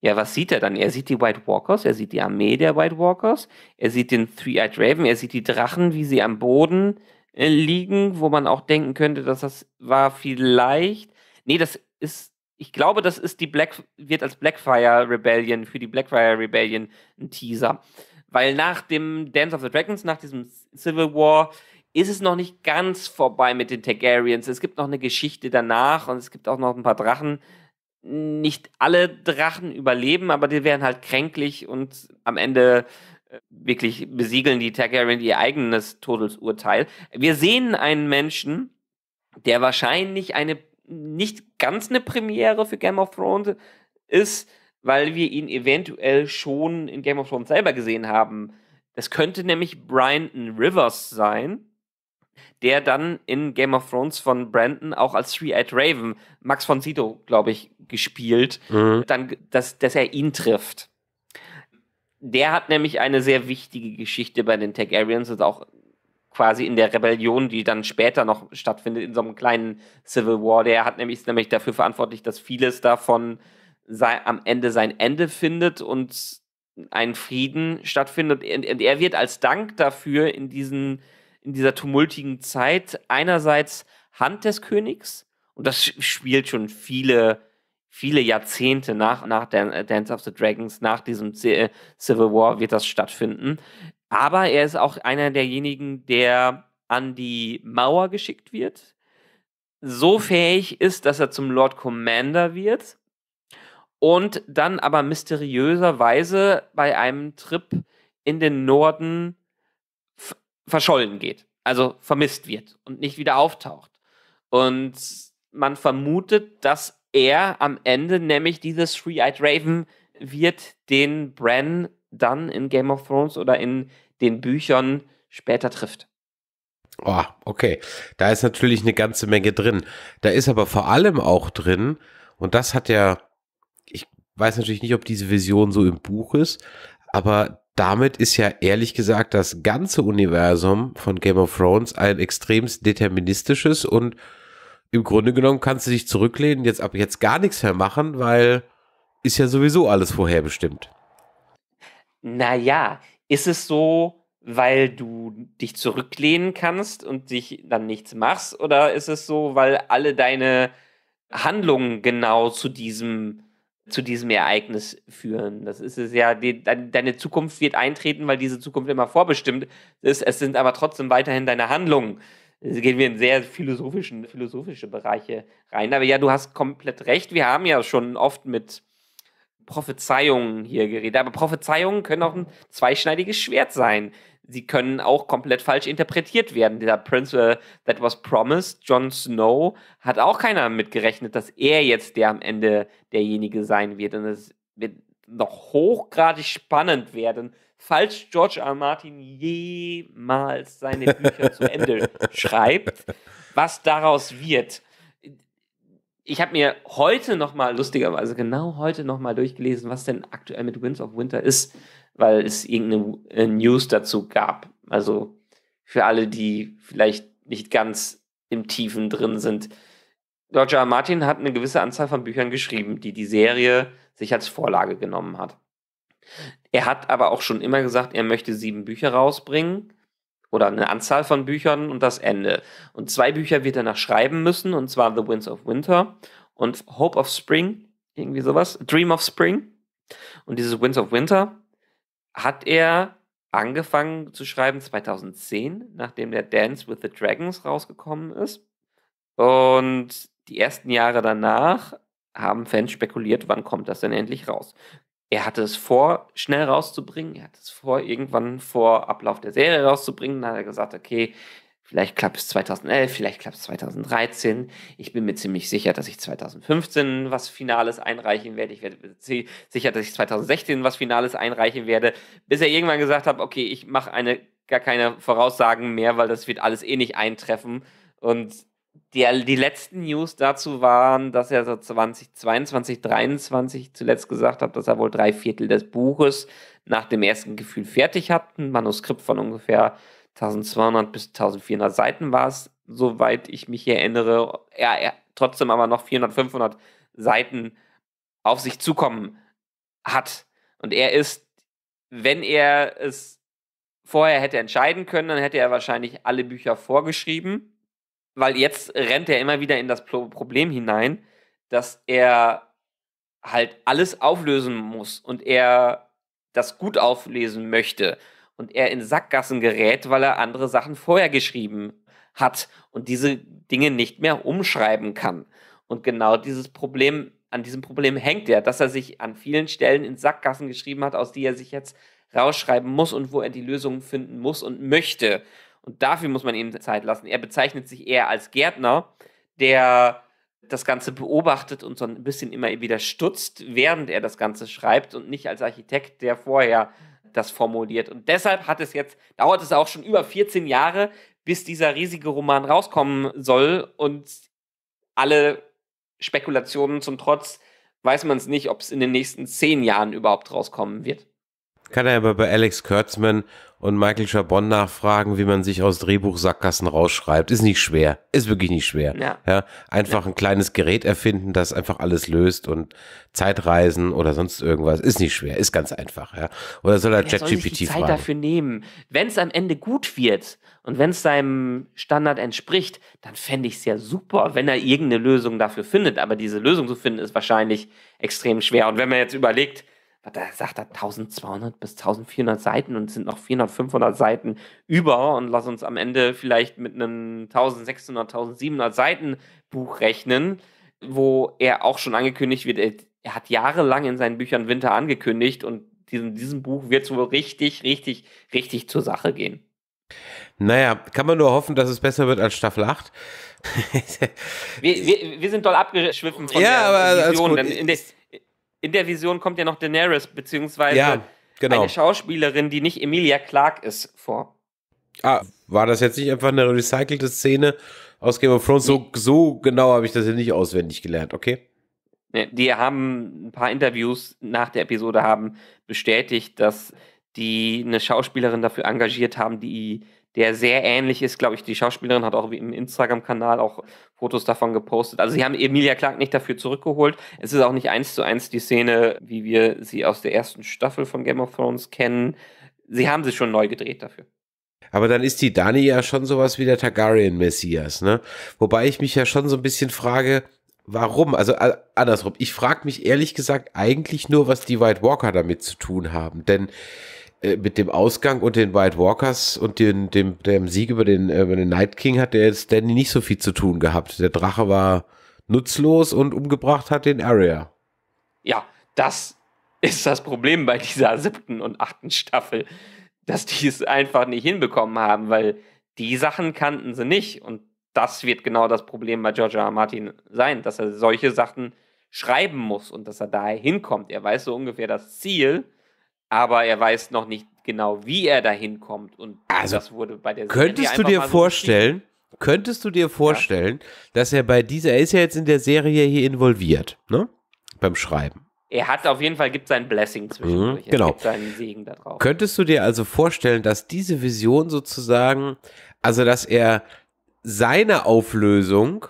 ja, was sieht er dann? Er sieht die White Walkers, er sieht die Armee der White Walkers, er sieht den Three-Eyed Raven, er sieht die Drachen, wie sie am Boden äh, liegen, wo man auch denken könnte, dass das war vielleicht. Nee, das ist ich glaube, das ist die Black, wird als Blackfire Rebellion, für die Blackfire Rebellion ein Teaser. Weil nach dem Dance of the Dragons, nach diesem Civil War, ist es noch nicht ganz vorbei mit den Targaryens. Es gibt noch eine Geschichte danach und es gibt auch noch ein paar Drachen. Nicht alle Drachen überleben, aber die werden halt kränklich und am Ende äh, wirklich besiegeln die Targaryen ihr eigenes Todesurteil. Wir sehen einen Menschen, der wahrscheinlich eine nicht ganz eine Premiere für Game of Thrones ist, weil wir ihn eventuell schon in Game of Thrones selber gesehen haben. Das könnte nämlich Brandon Rivers sein, der dann in Game of Thrones von Brandon auch als Three-Eyed Raven, Max von Sito, glaube ich, gespielt, mhm. dann, dass, dass er ihn trifft. Der hat nämlich eine sehr wichtige Geschichte bei den Targaryens und auch quasi in der Rebellion, die dann später noch stattfindet, in so einem kleinen Civil War. Der hat nämlich, ist nämlich dafür verantwortlich, dass vieles davon sein, am Ende sein Ende findet und ein Frieden stattfindet. Und, und er wird als Dank dafür in, diesen, in dieser tumultigen Zeit einerseits Hand des Königs, und das spielt schon viele, viele Jahrzehnte nach, nach äh, Dance of the Dragons, nach diesem äh, Civil War wird das stattfinden. Aber er ist auch einer derjenigen, der an die Mauer geschickt wird, so fähig ist, dass er zum Lord Commander wird und dann aber mysteriöserweise bei einem Trip in den Norden verschollen geht, also vermisst wird und nicht wieder auftaucht. Und man vermutet, dass er am Ende nämlich dieses Three-Eyed Raven wird, den Bran dann in Game of Thrones oder in den Büchern später trifft. Oh, okay. Da ist natürlich eine ganze Menge drin. Da ist aber vor allem auch drin, und das hat ja weiß natürlich nicht, ob diese Vision so im Buch ist, aber damit ist ja ehrlich gesagt das ganze Universum von Game of Thrones ein extremst deterministisches und im Grunde genommen kannst du dich zurücklehnen, jetzt ab jetzt gar nichts mehr machen, weil ist ja sowieso alles vorherbestimmt. Naja, ist es so, weil du dich zurücklehnen kannst und dich dann nichts machst? Oder ist es so, weil alle deine Handlungen genau zu diesem zu diesem Ereignis führen. Das ist es ja, die, deine Zukunft wird eintreten, weil diese Zukunft immer vorbestimmt ist. Es sind aber trotzdem weiterhin deine Handlungen. Es gehen wir in sehr philosophischen, philosophische Bereiche rein. Aber ja, du hast komplett recht. Wir haben ja schon oft mit Prophezeiungen hier geredet. Aber Prophezeiungen können auch ein zweischneidiges Schwert sein sie können auch komplett falsch interpretiert werden. Der Prince uh, That Was Promised, Jon Snow, hat auch keiner mitgerechnet, dass er jetzt der am Ende derjenige sein wird. Und es wird noch hochgradig spannend werden, falls George R. R. Martin jemals seine Bücher zu Ende schreibt, was daraus wird. Ich habe mir heute noch mal lustigerweise genau heute noch mal durchgelesen, was denn aktuell mit Winds of Winter ist weil es irgendeine äh, News dazu gab. Also für alle, die vielleicht nicht ganz im Tiefen drin sind. Roger Martin hat eine gewisse Anzahl von Büchern geschrieben, die die Serie sich als Vorlage genommen hat. Er hat aber auch schon immer gesagt, er möchte sieben Bücher rausbringen oder eine Anzahl von Büchern und das Ende. Und zwei Bücher wird er noch schreiben müssen, und zwar The Winds of Winter und Hope of Spring, irgendwie sowas, Dream of Spring. Und dieses Winds of Winter hat er angefangen zu schreiben 2010, nachdem der Dance with the Dragons rausgekommen ist. Und die ersten Jahre danach haben Fans spekuliert, wann kommt das denn endlich raus. Er hatte es vor, schnell rauszubringen. Er hatte es vor, irgendwann vor Ablauf der Serie rauszubringen. Dann hat er gesagt, okay, Vielleicht klappt es 2011, vielleicht klappt es 2013. Ich bin mir ziemlich sicher, dass ich 2015 was Finales einreichen werde. Ich werde sicher, dass ich 2016 was Finales einreichen werde, bis er irgendwann gesagt hat, okay, ich mache eine gar keine Voraussagen mehr, weil das wird alles eh nicht eintreffen. Und die, die letzten News dazu waren, dass er so 2022, 2023 zuletzt gesagt hat, dass er wohl drei Viertel des Buches nach dem ersten Gefühl fertig hat. Ein Manuskript von ungefähr 1200 bis 1400 Seiten war es, soweit ich mich hier erinnere. Ja, ja, trotzdem aber noch 400, 500 Seiten auf sich zukommen hat. Und er ist, wenn er es vorher hätte entscheiden können, dann hätte er wahrscheinlich alle Bücher vorgeschrieben, weil jetzt rennt er immer wieder in das Problem hinein, dass er halt alles auflösen muss und er das gut auflesen möchte und er in Sackgassen gerät, weil er andere Sachen vorher geschrieben hat und diese Dinge nicht mehr umschreiben kann. Und genau dieses Problem, an diesem Problem hängt er, dass er sich an vielen Stellen in Sackgassen geschrieben hat, aus die er sich jetzt rausschreiben muss und wo er die Lösungen finden muss und möchte. Und dafür muss man ihm Zeit lassen. Er bezeichnet sich eher als Gärtner, der das Ganze beobachtet und so ein bisschen immer wieder stutzt, während er das Ganze schreibt und nicht als Architekt, der vorher das formuliert. Und deshalb hat es jetzt, dauert es auch schon über 14 Jahre, bis dieser riesige Roman rauskommen soll. Und alle Spekulationen zum Trotz weiß man es nicht, ob es in den nächsten zehn Jahren überhaupt rauskommen wird kann er aber bei Alex Kurtzman und Michael Chabon nachfragen, wie man sich aus Drehbuchsackgassen rausschreibt. Ist nicht schwer. Ist wirklich nicht schwer. Ja. ja einfach ja. ein kleines Gerät erfinden, das einfach alles löst und Zeitreisen oder sonst irgendwas. Ist nicht schwer. Ist ganz einfach. Ja. Oder soll er ChatGPT fragen? Zeit dafür nehmen. Wenn es am Ende gut wird und wenn es seinem Standard entspricht, dann fände ich es ja super, wenn er irgendeine Lösung dafür findet. Aber diese Lösung zu finden, ist wahrscheinlich extrem schwer. Und wenn man jetzt überlegt, da sagt er 1200 bis 1400 Seiten und sind noch 400, 500 Seiten über und lass uns am Ende vielleicht mit einem 1600, 1700 Seiten Buch rechnen, wo er auch schon angekündigt wird, er hat jahrelang in seinen Büchern Winter angekündigt und diesem, diesem Buch wird es wohl richtig, richtig, richtig zur Sache gehen. Naja, kann man nur hoffen, dass es besser wird als Staffel 8. wir, wir, wir sind doll abgeschwiffen von ja, der aber Vision. Denn in, des, in der Vision kommt ja noch Daenerys, beziehungsweise ja, genau. eine Schauspielerin, die nicht Emilia Clark ist, vor. Ah, war das jetzt nicht einfach eine recycelte Szene aus Game of Thrones? So, so genau habe ich das ja nicht auswendig gelernt, okay? Die haben ein paar Interviews nach der Episode haben bestätigt, dass die eine Schauspielerin dafür engagiert haben, die der sehr ähnlich ist, glaube ich. Die Schauspielerin hat auch im Instagram-Kanal auch Fotos davon gepostet. Also sie haben Emilia Clark nicht dafür zurückgeholt. Es ist auch nicht eins zu eins die Szene, wie wir sie aus der ersten Staffel von Game of Thrones kennen. Sie haben sie schon neu gedreht dafür. Aber dann ist die Dani ja schon sowas wie der Targaryen-Messias, ne? Wobei ich mich ja schon so ein bisschen frage, warum? Also andersrum, ich frage mich ehrlich gesagt eigentlich nur, was die White Walker damit zu tun haben. Denn äh, mit dem Ausgang und den White Walkers und den, dem, dem Sieg über den, äh, über den Night King hat der jetzt Danny nicht so viel zu tun gehabt. Der Drache war nutzlos und umgebracht hat den Area. Ja, das ist das Problem bei dieser siebten und achten Staffel, dass die es einfach nicht hinbekommen haben, weil die Sachen kannten sie nicht. Und das wird genau das Problem bei George R. Martin sein, dass er solche Sachen schreiben muss und dass er da hinkommt. Er weiß so ungefähr das Ziel, aber er weiß noch nicht genau, wie er da hinkommt. Und also, das wurde bei der Könntest du dir vorstellen, so könntest du dir vorstellen, ja. dass er bei dieser, er ist ja jetzt in der Serie hier involviert, ne? Beim Schreiben. Er hat auf jeden Fall, gibt sein Blessing mhm, zwischendurch. Mhm, genau. gibt seinen Segen da Könntest du dir also vorstellen, dass diese Vision sozusagen, also dass er seine Auflösung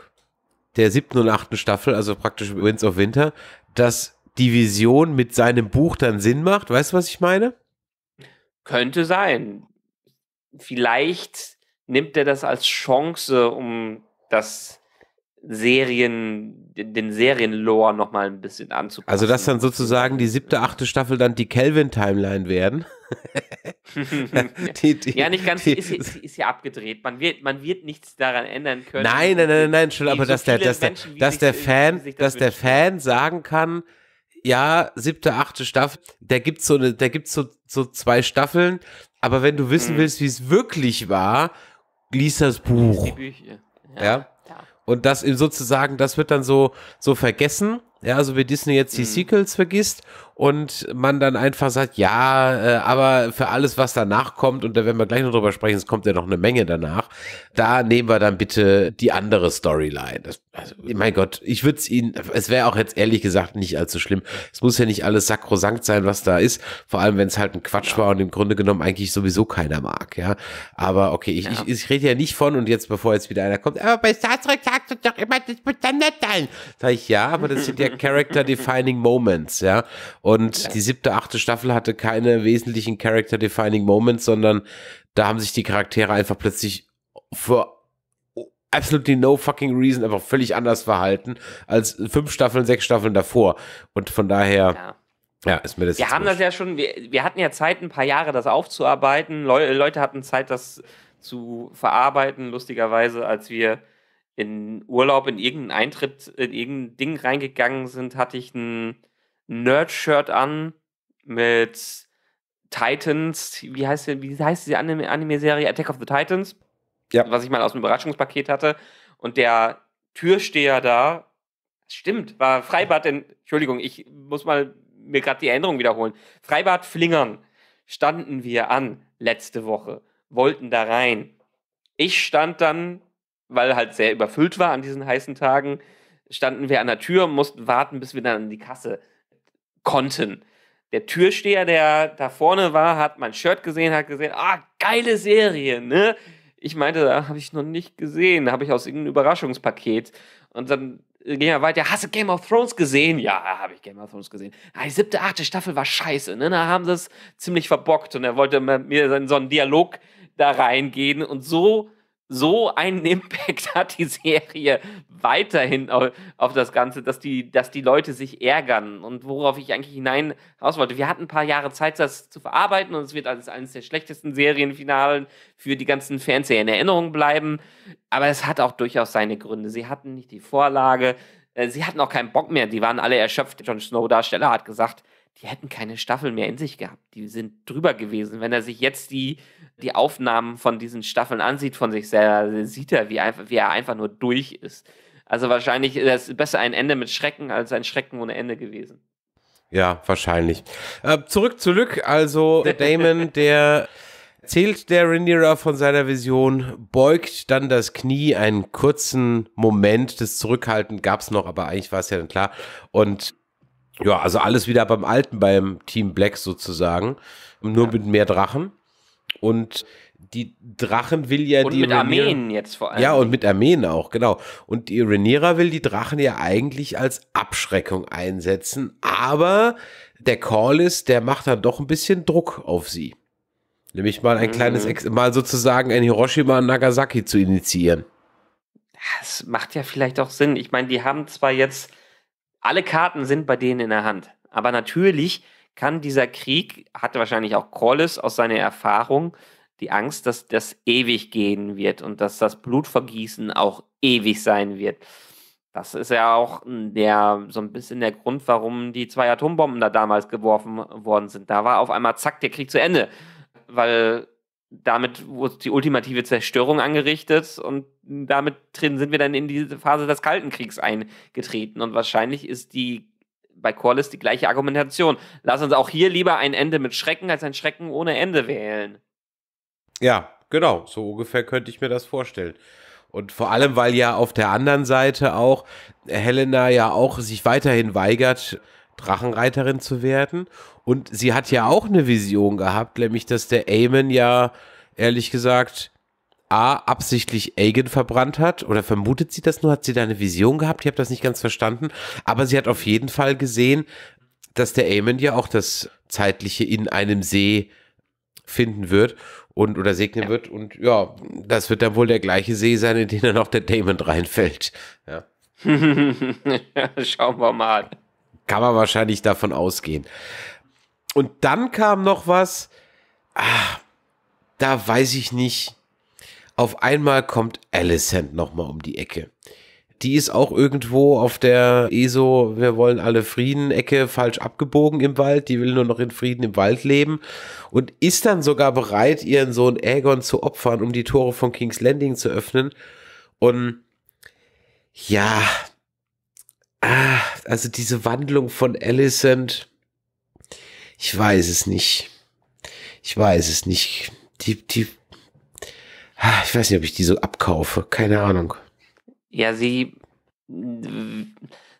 der siebten und achten Staffel, also praktisch Winds of Winter, dass die Vision mit seinem Buch dann Sinn macht. Weißt du, was ich meine? Könnte sein. Vielleicht nimmt er das als Chance, um das Serien, den Serienlore nochmal ein bisschen anzupassen. Also, dass dann sozusagen die siebte, achte Staffel dann die Kelvin-Timeline werden. die, die, ja, nicht ganz, die, ist, ist, ist, ja abgedreht. Man wird, man wird nichts daran ändern können. Nein, nein, nein, nein, schon, aber so dass, der, dass, der, dass, der Fan, das dass der Fan sagen kann, ja, siebte, achte Staffel, da gibt's so eine, da gibt's so, so zwei Staffeln, aber wenn du wissen mhm. willst, wie es wirklich war, liest das Buch. Die Ja. ja. Und das sozusagen, das wird dann so, so vergessen. Ja, so wie Disney jetzt die mhm. Sequels vergisst und man dann einfach sagt, ja, äh, aber für alles, was danach kommt, und da werden wir gleich noch drüber sprechen, es kommt ja noch eine Menge danach, da nehmen wir dann bitte die andere Storyline. Das, also, mein Gott, ich würde es Ihnen, es wäre auch jetzt ehrlich gesagt nicht allzu schlimm. Es muss ja nicht alles sakrosankt sein, was da ist, vor allem wenn es halt ein Quatsch war und im Grunde genommen eigentlich sowieso keiner mag, ja. Aber okay, ich, ja. ich, ich rede ja nicht von, und jetzt, bevor jetzt wieder einer kommt, aber bei Star Trek sagst du doch immer, das muss dann nett sein. Sag ich, ja, aber das sind ja Character-Defining Moments, ja. Und ja. die siebte, achte Staffel hatte keine wesentlichen Character-Defining Moments, sondern da haben sich die Charaktere einfach plötzlich für absolutely no fucking reason einfach völlig anders verhalten als fünf Staffeln, sechs Staffeln davor. Und von daher. Ja. Ja, ist mir das. Wir haben das ja schon, wir, wir hatten ja Zeit, ein paar Jahre das aufzuarbeiten. Leu Leute hatten Zeit, das zu verarbeiten, lustigerweise, als wir in Urlaub in irgendeinen Eintritt, in irgendein Ding reingegangen sind, hatte ich einen Nerd-Shirt an mit Titans, wie heißt, wie heißt diese Anime-Serie? Attack of the Titans. Ja. Was ich mal aus dem Überraschungspaket hatte. Und der Türsteher da, stimmt, war Freibad in, Entschuldigung, ich muss mal mir gerade die Erinnerung wiederholen. Freibad Flingern standen wir an letzte Woche, wollten da rein. Ich stand dann, weil halt sehr überfüllt war an diesen heißen Tagen, standen wir an der Tür, mussten warten, bis wir dann an die Kasse konnten. Der Türsteher, der da vorne war, hat mein Shirt gesehen, hat gesehen, ah, geile Serie, ne? Ich meinte, da habe ich noch nicht gesehen, habe ich aus irgendeinem Überraschungspaket. Und dann ging er weiter, hast du Game of Thrones gesehen? Ja, habe ich Game of Thrones gesehen. Ah, die siebte, achte Staffel war scheiße, ne? Da haben sie es ziemlich verbockt und er wollte mir so einen Dialog da reingehen und so so einen Impact hat die Serie weiterhin auf, auf, das Ganze, dass die, dass die Leute sich ärgern und worauf ich eigentlich hinein raus wollte. Wir hatten ein paar Jahre Zeit, das zu verarbeiten und es wird als eines der schlechtesten Serienfinalen für die ganzen Fans in Erinnerung bleiben. Aber es hat auch durchaus seine Gründe. Sie hatten nicht die Vorlage, äh, sie hatten auch keinen Bock mehr, die waren alle erschöpft. Jon Snow-Darsteller hat gesagt, die hätten keine Staffel mehr in sich gehabt. Die sind drüber gewesen. Wenn er sich jetzt die, die Aufnahmen von diesen Staffeln ansieht von sich selber, sieht er, wie, einfach, wie er einfach nur durch ist. Also wahrscheinlich ist besser ein Ende mit Schrecken als ein Schrecken ohne Ende gewesen. Ja, wahrscheinlich. Äh, zurück zu Lück, also Damon, der zählt der Rhaenyra von seiner Vision, beugt dann das Knie, einen kurzen Moment des Zurückhaltens gab es noch, aber eigentlich war es ja dann klar und ja, also alles wieder beim Alten, beim Team Black sozusagen. Nur mit mehr Drachen. Und die Drachen will ja und die. Und mit Rhaenyra, Armeen jetzt vor allem. Ja, und mit Armeen auch, genau. Und die Rhaenyra will die Drachen ja eigentlich als Abschreckung einsetzen. Aber der Corlys, der macht dann doch ein bisschen Druck auf sie. Nämlich mal ein mhm. kleines, Ex mal sozusagen ein Hiroshima und Nagasaki zu initiieren. Das macht ja vielleicht auch Sinn. Ich meine, die haben zwar jetzt alle Karten sind bei denen in der Hand. Aber natürlich kann dieser Krieg, hatte wahrscheinlich auch Corlys aus seiner Erfahrung, die Angst, dass das ewig gehen wird und dass das Blutvergießen auch ewig sein wird. Das ist ja auch der, so ein bisschen der Grund, warum die zwei Atombomben da damals geworfen worden sind. Da war auf einmal zack der Krieg zu Ende, weil damit wurde die ultimative Zerstörung angerichtet und damit drin sind wir dann in diese Phase des Kalten Kriegs eingetreten. Und wahrscheinlich ist die bei Corliss die gleiche Argumentation. Lass uns auch hier lieber ein Ende mit Schrecken als ein Schrecken ohne Ende wählen. Ja, genau. So ungefähr könnte ich mir das vorstellen. Und vor allem, weil ja auf der anderen Seite auch Helena ja auch sich weiterhin weigert, Drachenreiterin zu werden. Und sie hat ja auch eine Vision gehabt, nämlich, dass der Aemon ja, ehrlich gesagt, A, absichtlich Agen verbrannt hat. Oder vermutet sie das nur? Hat sie da eine Vision gehabt? Ich habe das nicht ganz verstanden. Aber sie hat auf jeden Fall gesehen, dass der Aemon ja auch das Zeitliche in einem See finden wird und oder segnen ja. wird. Und ja, das wird dann wohl der gleiche See sein, in den dann auch der Damon reinfällt. Ja. Schauen wir mal kann man wahrscheinlich davon ausgehen. Und dann kam noch was, ah, da weiß ich nicht. Auf einmal kommt Alicent nochmal um die Ecke. Die ist auch irgendwo auf der ESO, wir wollen alle Frieden-Ecke falsch abgebogen im Wald. Die will nur noch in Frieden im Wald leben und ist dann sogar bereit, ihren Sohn Aegon zu opfern, um die Tore von King's Landing zu öffnen. Und ja, ah, also diese Wandlung von Alicent, ich weiß es nicht. Ich weiß es nicht. Die, die, ah, ich weiß nicht, ob ich die so abkaufe. Keine Ahnung. Ja, sie,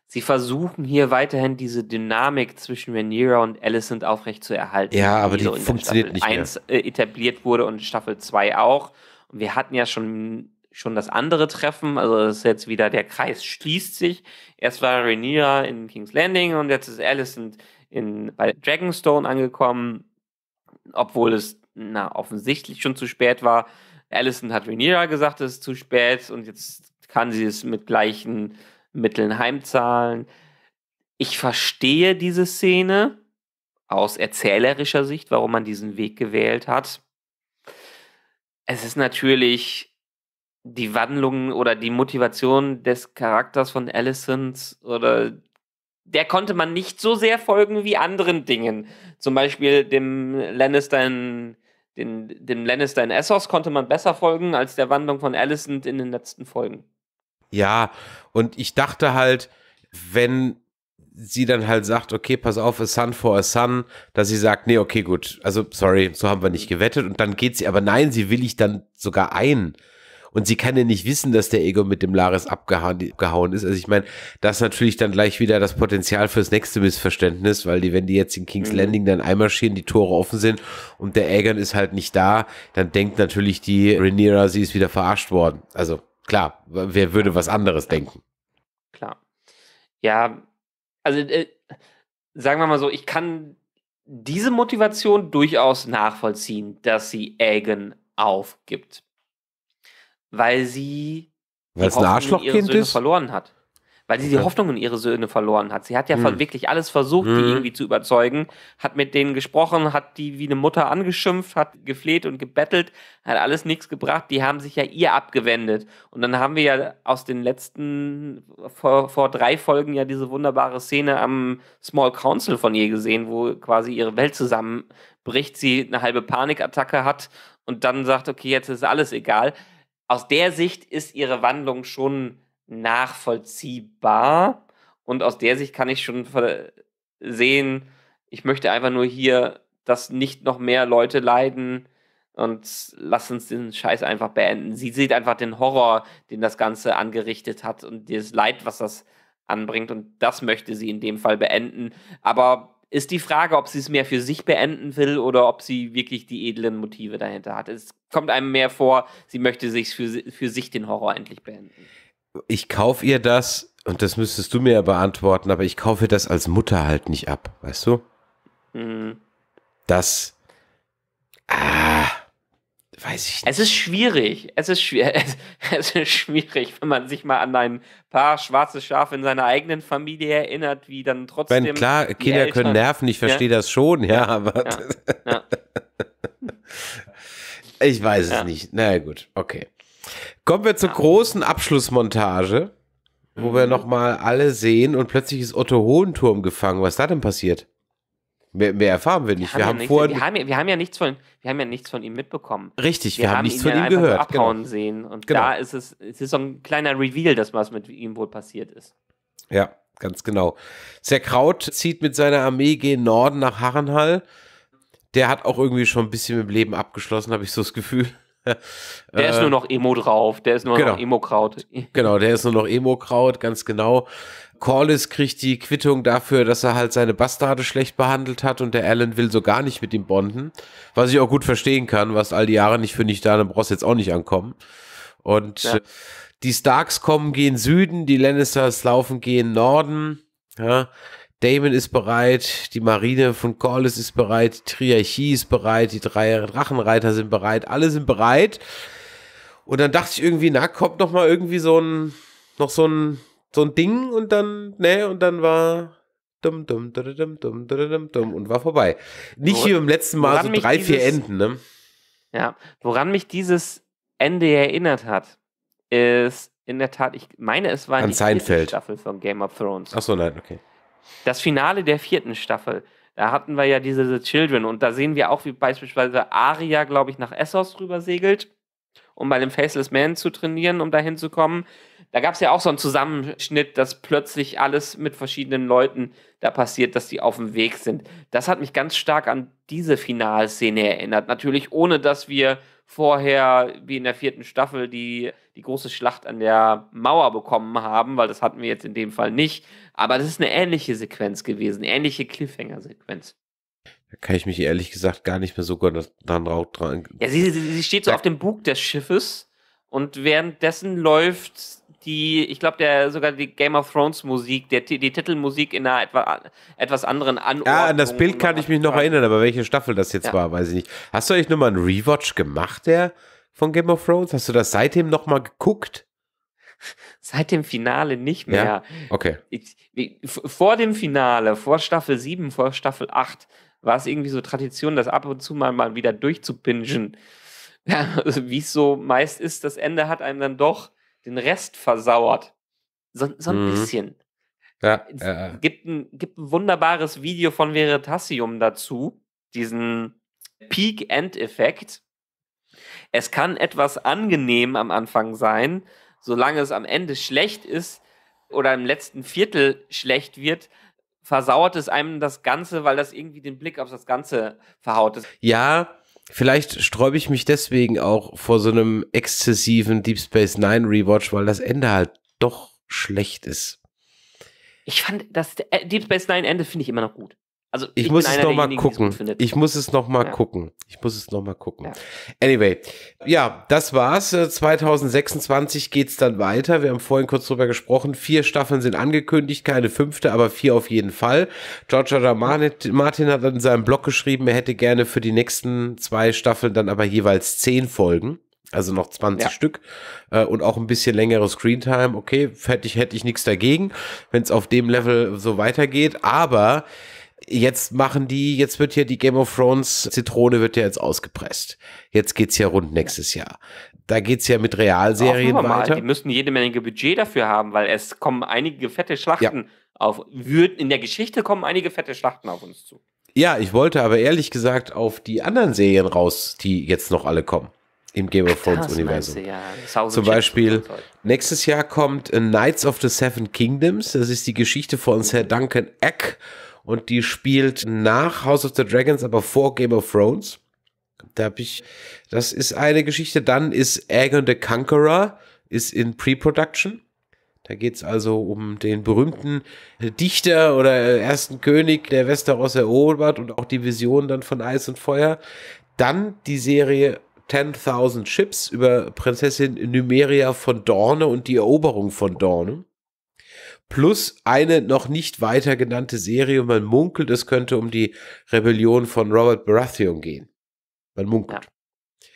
sie versuchen hier weiterhin diese Dynamik zwischen Rhaenyra und Alicent aufrecht zu erhalten. Ja, aber die, die so funktioniert Staffel nicht mehr. 1 äh, etabliert wurde und Staffel 2 auch. Und wir hatten ja schon schon das andere Treffen. Also es ist jetzt wieder der Kreis schließt sich. Erst war Rhaenyra in King's Landing und jetzt ist Alicent in, bei Dragonstone angekommen, obwohl es na, offensichtlich schon zu spät war. Alicent hat Rhaenyra gesagt, es ist zu spät und jetzt kann sie es mit gleichen Mitteln heimzahlen. Ich verstehe diese Szene aus erzählerischer Sicht, warum man diesen Weg gewählt hat. Es ist natürlich die Wandlung oder die Motivation des Charakters von Alicent oder der konnte man nicht so sehr folgen wie anderen Dingen. Zum Beispiel dem Lannister in, den, dem Lannister in Essos konnte man besser folgen als der Wandlung von Alicent in den letzten Folgen. Ja, und ich dachte halt, wenn sie dann halt sagt, okay, pass auf, a son for a son, dass sie sagt, nee, okay, gut, also sorry, so haben wir nicht mhm. gewettet und dann geht sie, aber nein, sie will ich dann sogar ein und sie kann ja nicht wissen, dass der Ego mit dem Laris abgehauen, abgehauen ist. Also ich meine, das ist natürlich dann gleich wieder das Potenzial fürs nächste Missverständnis, weil die, wenn die jetzt in King's mhm. Landing dann einmarschieren, die Tore offen sind und der Aegon ist halt nicht da, dann denkt natürlich die Rhaenyra, sie ist wieder verarscht worden. Also klar, wer würde was anderes denken? Klar. Ja, also äh, sagen wir mal so, ich kann diese Motivation durchaus nachvollziehen, dass sie Aegon aufgibt weil sie weil Hoffnung ein Arschlochkind ist verloren hat. Weil sie die Hoffnung in ihre Söhne verloren hat. Sie hat ja hm. wirklich alles versucht, hm. die irgendwie zu überzeugen, hat mit denen gesprochen, hat die wie eine Mutter angeschimpft, hat gefleht und gebettelt, hat alles nichts gebracht. Die haben sich ja ihr abgewendet. Und dann haben wir ja aus den letzten, vor, vor drei Folgen ja diese wunderbare Szene am Small Council von ihr gesehen, wo quasi ihre Welt zusammenbricht, sie eine halbe Panikattacke hat und dann sagt, okay, jetzt ist alles egal aus der Sicht ist ihre Wandlung schon nachvollziehbar und aus der Sicht kann ich schon sehen, ich möchte einfach nur hier, dass nicht noch mehr Leute leiden und lass uns den Scheiß einfach beenden. Sie sieht einfach den Horror, den das Ganze angerichtet hat und das Leid, was das anbringt und das möchte sie in dem Fall beenden. Aber ist die Frage, ob sie es mehr für sich beenden will oder ob sie wirklich die edlen Motive dahinter hat. Es kommt einem mehr vor, sie möchte sich für, für sich den Horror endlich beenden. Ich kaufe ihr das, und das müsstest du mir ja beantworten, aber ich kaufe das als Mutter halt nicht ab, weißt du? Mhm. Das. Ah. Weiß ich nicht. Es ist schwierig. Es ist, schwi es, es ist schwierig, wenn man sich mal an ein paar schwarze Schafe in seiner eigenen Familie erinnert, wie dann trotzdem. Wenn, klar, Kinder Eltern, können nerven, ich verstehe ja? das schon, ja, ja aber. Ja, ich weiß es nicht. Na naja, gut, okay. Kommen wir zur großen Abschlussmontage, wo mhm. wir nochmal alle sehen und plötzlich ist Otto Hohenturm gefangen. Was ist da denn passiert? Mehr, mehr, erfahren wir nicht. Wir, haben, ja nichts, wir, haben, wir, haben, von, wir haben ja nichts von ihm mitbekommen. Richtig, wir, wir haben, haben nichts von ihm gehört. Abhauen genau. sehen. Und genau. da ist es, es ist so ein kleiner Reveal, dass was mit ihm wohl passiert ist. Ja, ganz genau. Zerkraut zieht mit seiner Armee gen Norden nach Harrenhall. Der hat auch irgendwie schon ein bisschen mit dem Leben abgeschlossen, habe ich so das Gefühl. Der ist äh, nur noch Emo drauf, der ist nur genau. noch Emo-Kraut. Genau, der ist nur noch Emo-Kraut, ganz genau. Corliss kriegt die Quittung dafür, dass er halt seine Bastarde schlecht behandelt hat und der Alan will so gar nicht mit ihm bonden. Was ich auch gut verstehen kann, was all die Jahre nicht für nicht da, dann brauchst jetzt auch nicht ankommen. Und ja. die Starks kommen, gehen Süden, die Lannisters laufen, gehen Norden. Ja. Damon ist bereit, die Marine von Corliss ist bereit, die Triarchie ist bereit, die drei Drachenreiter sind bereit, alle sind bereit. Und dann dachte ich irgendwie, na, kommt noch mal irgendwie so ein, noch so ein so ein Ding und dann, ne, und dann war dum, dum, dum, dum, dum, dum, und war vorbei. Nicht Wo, wie beim letzten Mal so drei, dieses, vier Enden, ne? Ja, woran mich dieses Ende erinnert hat, ist in der Tat, ich meine, es war An die Seinfeld. Staffel von Game of Thrones. Achso, nein, okay. Das Finale der vierten Staffel, da hatten wir ja diese The Children und da sehen wir auch, wie beispielsweise Aria, glaube ich, nach Essos rüber segelt um bei dem Faceless Man zu trainieren, um dahin zu kommen. Da gab es ja auch so einen Zusammenschnitt, dass plötzlich alles mit verschiedenen Leuten da passiert, dass die auf dem Weg sind. Das hat mich ganz stark an diese Finalszene erinnert. Natürlich ohne, dass wir vorher, wie in der vierten Staffel, die, die große Schlacht an der Mauer bekommen haben, weil das hatten wir jetzt in dem Fall nicht. Aber das ist eine ähnliche Sequenz gewesen, ähnliche Cliffhanger-Sequenz. Da kann ich mich ehrlich gesagt gar nicht mehr so gut dran dran. Ja, sie, sie, sie steht so auf dem Bug des Schiffes und währenddessen läuft die, ich glaube, der sogar die Game of Thrones Musik, der, die Titelmusik in einer etwa, etwas anderen Anordnung. Ja, ah, an das Bild kann ich mich noch erinnern, aber welche Staffel das jetzt ja. war, weiß ich nicht. Hast du eigentlich nochmal einen Rewatch gemacht, der von Game of Thrones? Hast du das seitdem nochmal geguckt? Seit dem Finale nicht mehr. Ja? Okay. Ich, ich, vor dem Finale, vor Staffel 7, vor Staffel 8, war es irgendwie so Tradition, das ab und zu mal, mal wieder durchzupingen. Ja, also Wie es so meist ist, das Ende hat einem dann doch den Rest versauert. So, so ein mhm. bisschen. Ja, es gibt, ein, gibt ein wunderbares Video von Veritasium dazu, diesen Peak-End-Effekt. Es kann etwas angenehm am Anfang sein, solange es am Ende schlecht ist oder im letzten Viertel schlecht wird, versauert es einem das Ganze, weil das irgendwie den Blick auf das Ganze verhaut ist. Ja, vielleicht sträube ich mich deswegen auch vor so einem exzessiven Deep Space Nine Rewatch, weil das Ende halt doch schlecht ist. Ich fand das äh, Deep Space Nine Ende finde ich immer noch gut. Also ich, ich muss es nochmal gucken. Ich muss es nochmal ja. gucken. Ich muss es nochmal gucken. Ja. Anyway, ja, das war's. 2026 äh, geht's dann weiter. Wir haben vorhin kurz drüber gesprochen. Vier Staffeln sind angekündigt, keine fünfte, aber vier auf jeden Fall. George R. Martin hat in seinem Blog geschrieben, er hätte gerne für die nächsten zwei Staffeln dann aber jeweils zehn Folgen. Also noch 20 ja. Stück äh, und auch ein bisschen längere Screentime. Okay, hätte ich, hätte ich nichts dagegen, wenn es auf dem Level so weitergeht. Aber jetzt machen die, jetzt wird hier die Game of Thrones Zitrone wird ja jetzt ausgepresst. Jetzt geht's ja rund nächstes Jahr. Da geht's ja mit Realserien Ach, weiter. die müssen jede Menge Budget dafür haben, weil es kommen einige fette Schlachten ja. auf. In der Geschichte kommen einige fette Schlachten auf uns zu. Ja, ich wollte aber ehrlich gesagt auf die anderen Serien raus, die jetzt noch alle kommen im Game of Thrones Universum. ja. Zum Beispiel nächstes Jahr kommt äh, Knights of the Seven Kingdoms. Das ist die Geschichte von Sir Duncan Eck und die spielt nach House of the Dragons, aber vor Game of Thrones. Da habe ich, das ist eine Geschichte. Dann ist Aegon the Conqueror, ist in Pre-Production. Da geht's also um den berühmten Dichter oder ersten König, der Westeros erobert und auch die Vision dann von Eis und Feuer. Dann die Serie 10.000 Ships über Prinzessin Numeria von Dorne und die Eroberung von Dorne plus eine noch nicht weiter genannte Serie. Und man munkelt, es könnte um die Rebellion von Robert Baratheon gehen. Man munkelt. Ja.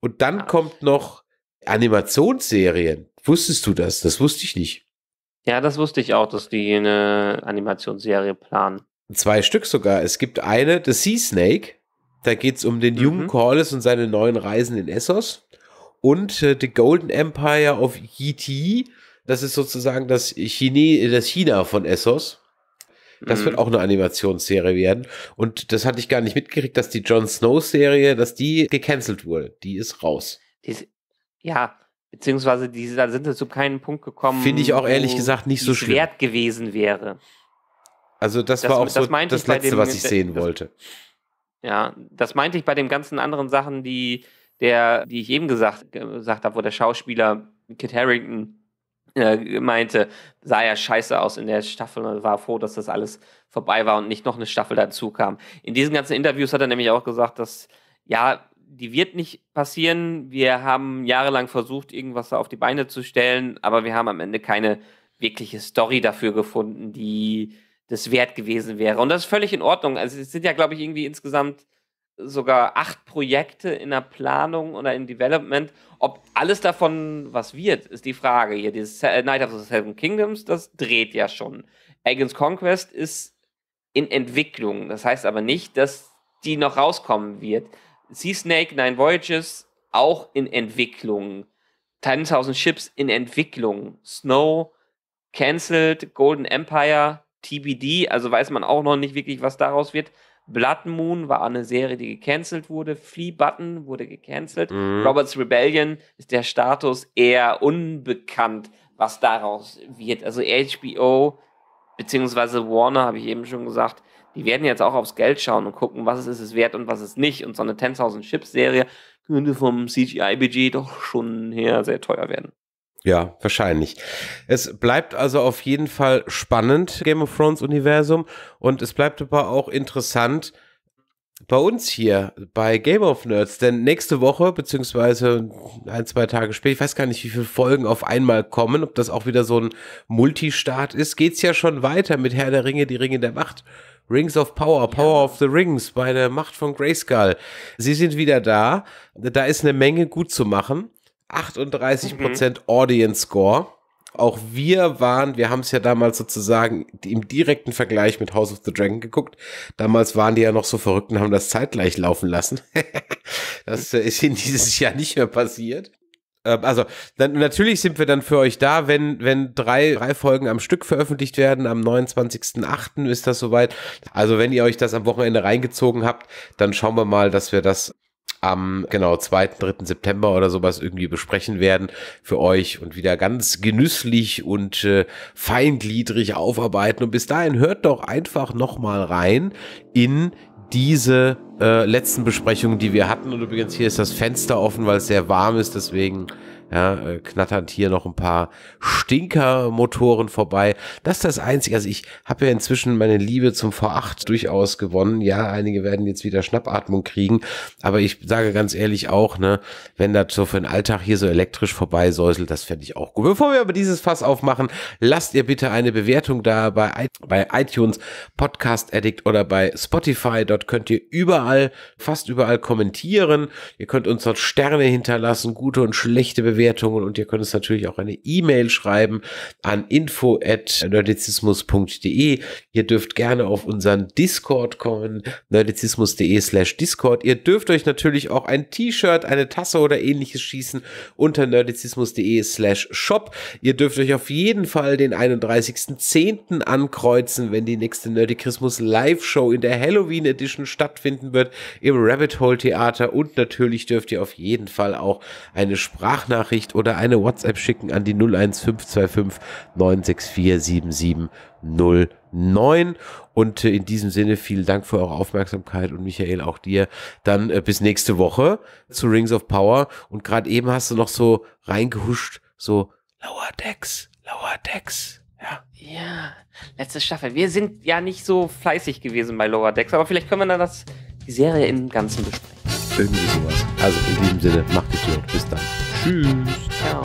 Und dann ja. kommt noch Animationsserien. Wusstest du das? Das wusste ich nicht. Ja, das wusste ich auch, dass die eine Animationsserie planen. Zwei Stück sogar. Es gibt eine, The Sea Snake. Da geht es um den mhm. jungen Corlys und seine neuen Reisen in Essos. Und äh, The Golden Empire of Yiti das ist sozusagen das, Chine das China von Essos. Das mhm. wird auch eine Animationsserie werden. Und das hatte ich gar nicht mitgekriegt, dass die Jon Snow-Serie, dass die gecancelt wurde. Die ist raus. Die ist, ja, beziehungsweise die, da sind sie zu keinem Punkt gekommen. Finde ich auch ehrlich gesagt nicht so schlimm. wert gewesen wäre. Also das, das war auch das, so das, das Letzte, dem, was ich sehen wollte. Ja, das meinte ich bei den ganzen anderen Sachen, die der, die ich eben gesagt, gesagt habe, wo der Schauspieler Kit Harrington äh, meinte, sah ja scheiße aus in der Staffel und war froh, dass das alles vorbei war und nicht noch eine Staffel dazu kam. In diesen ganzen Interviews hat er nämlich auch gesagt, dass ja, die wird nicht passieren. Wir haben jahrelang versucht, irgendwas auf die Beine zu stellen, aber wir haben am Ende keine wirkliche Story dafür gefunden, die das wert gewesen wäre. Und das ist völlig in Ordnung. Also es sind ja, glaube ich, irgendwie insgesamt sogar acht Projekte in der Planung oder in Development. Ob alles davon was wird, ist die Frage hier. Dieses äh, Night of the Seven Kingdoms, das dreht ja schon. Agents Conquest ist in Entwicklung. Das heißt aber nicht, dass die noch rauskommen wird. Sea Snake, Nine Voyages auch in Entwicklung. 10.000 Ships in Entwicklung. Snow, Cancelled, Golden Empire, TBD, also weiß man auch noch nicht wirklich, was daraus wird. Blood Moon war eine Serie, die gecancelt wurde. Flea Button wurde gecancelt. Mhm. Roberts Rebellion ist der Status eher unbekannt, was daraus wird. Also HBO bzw. Warner, habe ich eben schon gesagt, die werden jetzt auch aufs Geld schauen und gucken, was ist es wert und was ist nicht. Und so eine 10.000 Chips Serie könnte vom CGI-Budget doch schon her sehr teuer werden. Ja, wahrscheinlich. Es bleibt also auf jeden Fall spannend, Game of Thrones Universum. Und es bleibt aber auch interessant bei uns hier, bei Game of Nerds. Denn nächste Woche, beziehungsweise ein, zwei Tage später, ich weiß gar nicht, wie viele Folgen auf einmal kommen, ob das auch wieder so ein Multistart ist, geht's ja schon weiter mit Herr der Ringe, die Ringe der Macht. Rings of Power, Power of the Rings bei der Macht von Grayskull. Sie sind wieder da. Da ist eine Menge gut zu machen. 38% Prozent mhm. Audience Score. Auch wir waren, wir haben es ja damals sozusagen im direkten Vergleich mit House of the Dragon geguckt. Damals waren die ja noch so verrückt und haben das zeitgleich laufen lassen. das äh, ist in dieses Jahr nicht mehr passiert ähm, also dann, natürlich sind wir dann für euch da, wenn, wenn drei, drei Folgen am Stück veröffentlicht werden. Am 29.08. ist das soweit. Also wenn ihr euch das am Wochenende reingezogen habt, dann schauen wir mal, dass wir das am genau 2., 3. September oder sowas irgendwie besprechen werden für euch und wieder ganz genüsslich und äh, feingliedrig aufarbeiten. Und bis dahin hört doch einfach nochmal rein in diese äh, letzten Besprechungen, die wir hatten. Und übrigens, hier ist das Fenster offen, weil es sehr warm ist, deswegen ja, äh, knatternd hier noch ein paar Stinkermotoren vorbei. Das ist das Einzige. Also ich habe ja inzwischen meine Liebe zum V8 durchaus gewonnen. Ja, einige werden jetzt wieder Schnappatmung kriegen. Aber ich sage ganz ehrlich auch, ne, wenn das so für den Alltag hier so elektrisch vorbei säuselt, das fände ich auch gut. Bevor wir aber dieses Fass aufmachen, lasst ihr bitte eine Bewertung da bei, bei iTunes, Podcast Addict oder bei Spotify.com könnt ihr überall, fast überall kommentieren. Ihr könnt uns dort Sterne hinterlassen, gute und schlechte Bewertungen und ihr könnt uns natürlich auch eine E-Mail schreiben an info@nerdizismus.de. Ihr dürft gerne auf unseren Discord kommen, nerdizismus.de/discord. slash Ihr dürft euch natürlich auch ein T-Shirt, eine Tasse oder ähnliches schießen unter nerdizismus.de/shop. slash Ihr dürft euch auf jeden Fall den 31.10. ankreuzen, wenn die nächste Nerdikrismus Live Show in der Halloween Edition Edition stattfinden wird im Rabbit Hole Theater und natürlich dürft ihr auf jeden Fall auch eine Sprachnachricht oder eine WhatsApp schicken an die 01525 964 7709 und äh, in diesem Sinne vielen Dank für eure Aufmerksamkeit und Michael auch dir. Dann äh, bis nächste Woche zu Rings of Power und gerade eben hast du noch so reingehuscht, so Lower Decks, Lower Decks. Ja. ja, letzte Staffel. Wir sind ja nicht so fleißig gewesen bei Lower Decks, aber vielleicht können wir dann das, die Serie im Ganzen besprechen. Irgendwie sowas. Also in diesem Sinne, macht es gut. Bis dann. Tschüss. Ciao.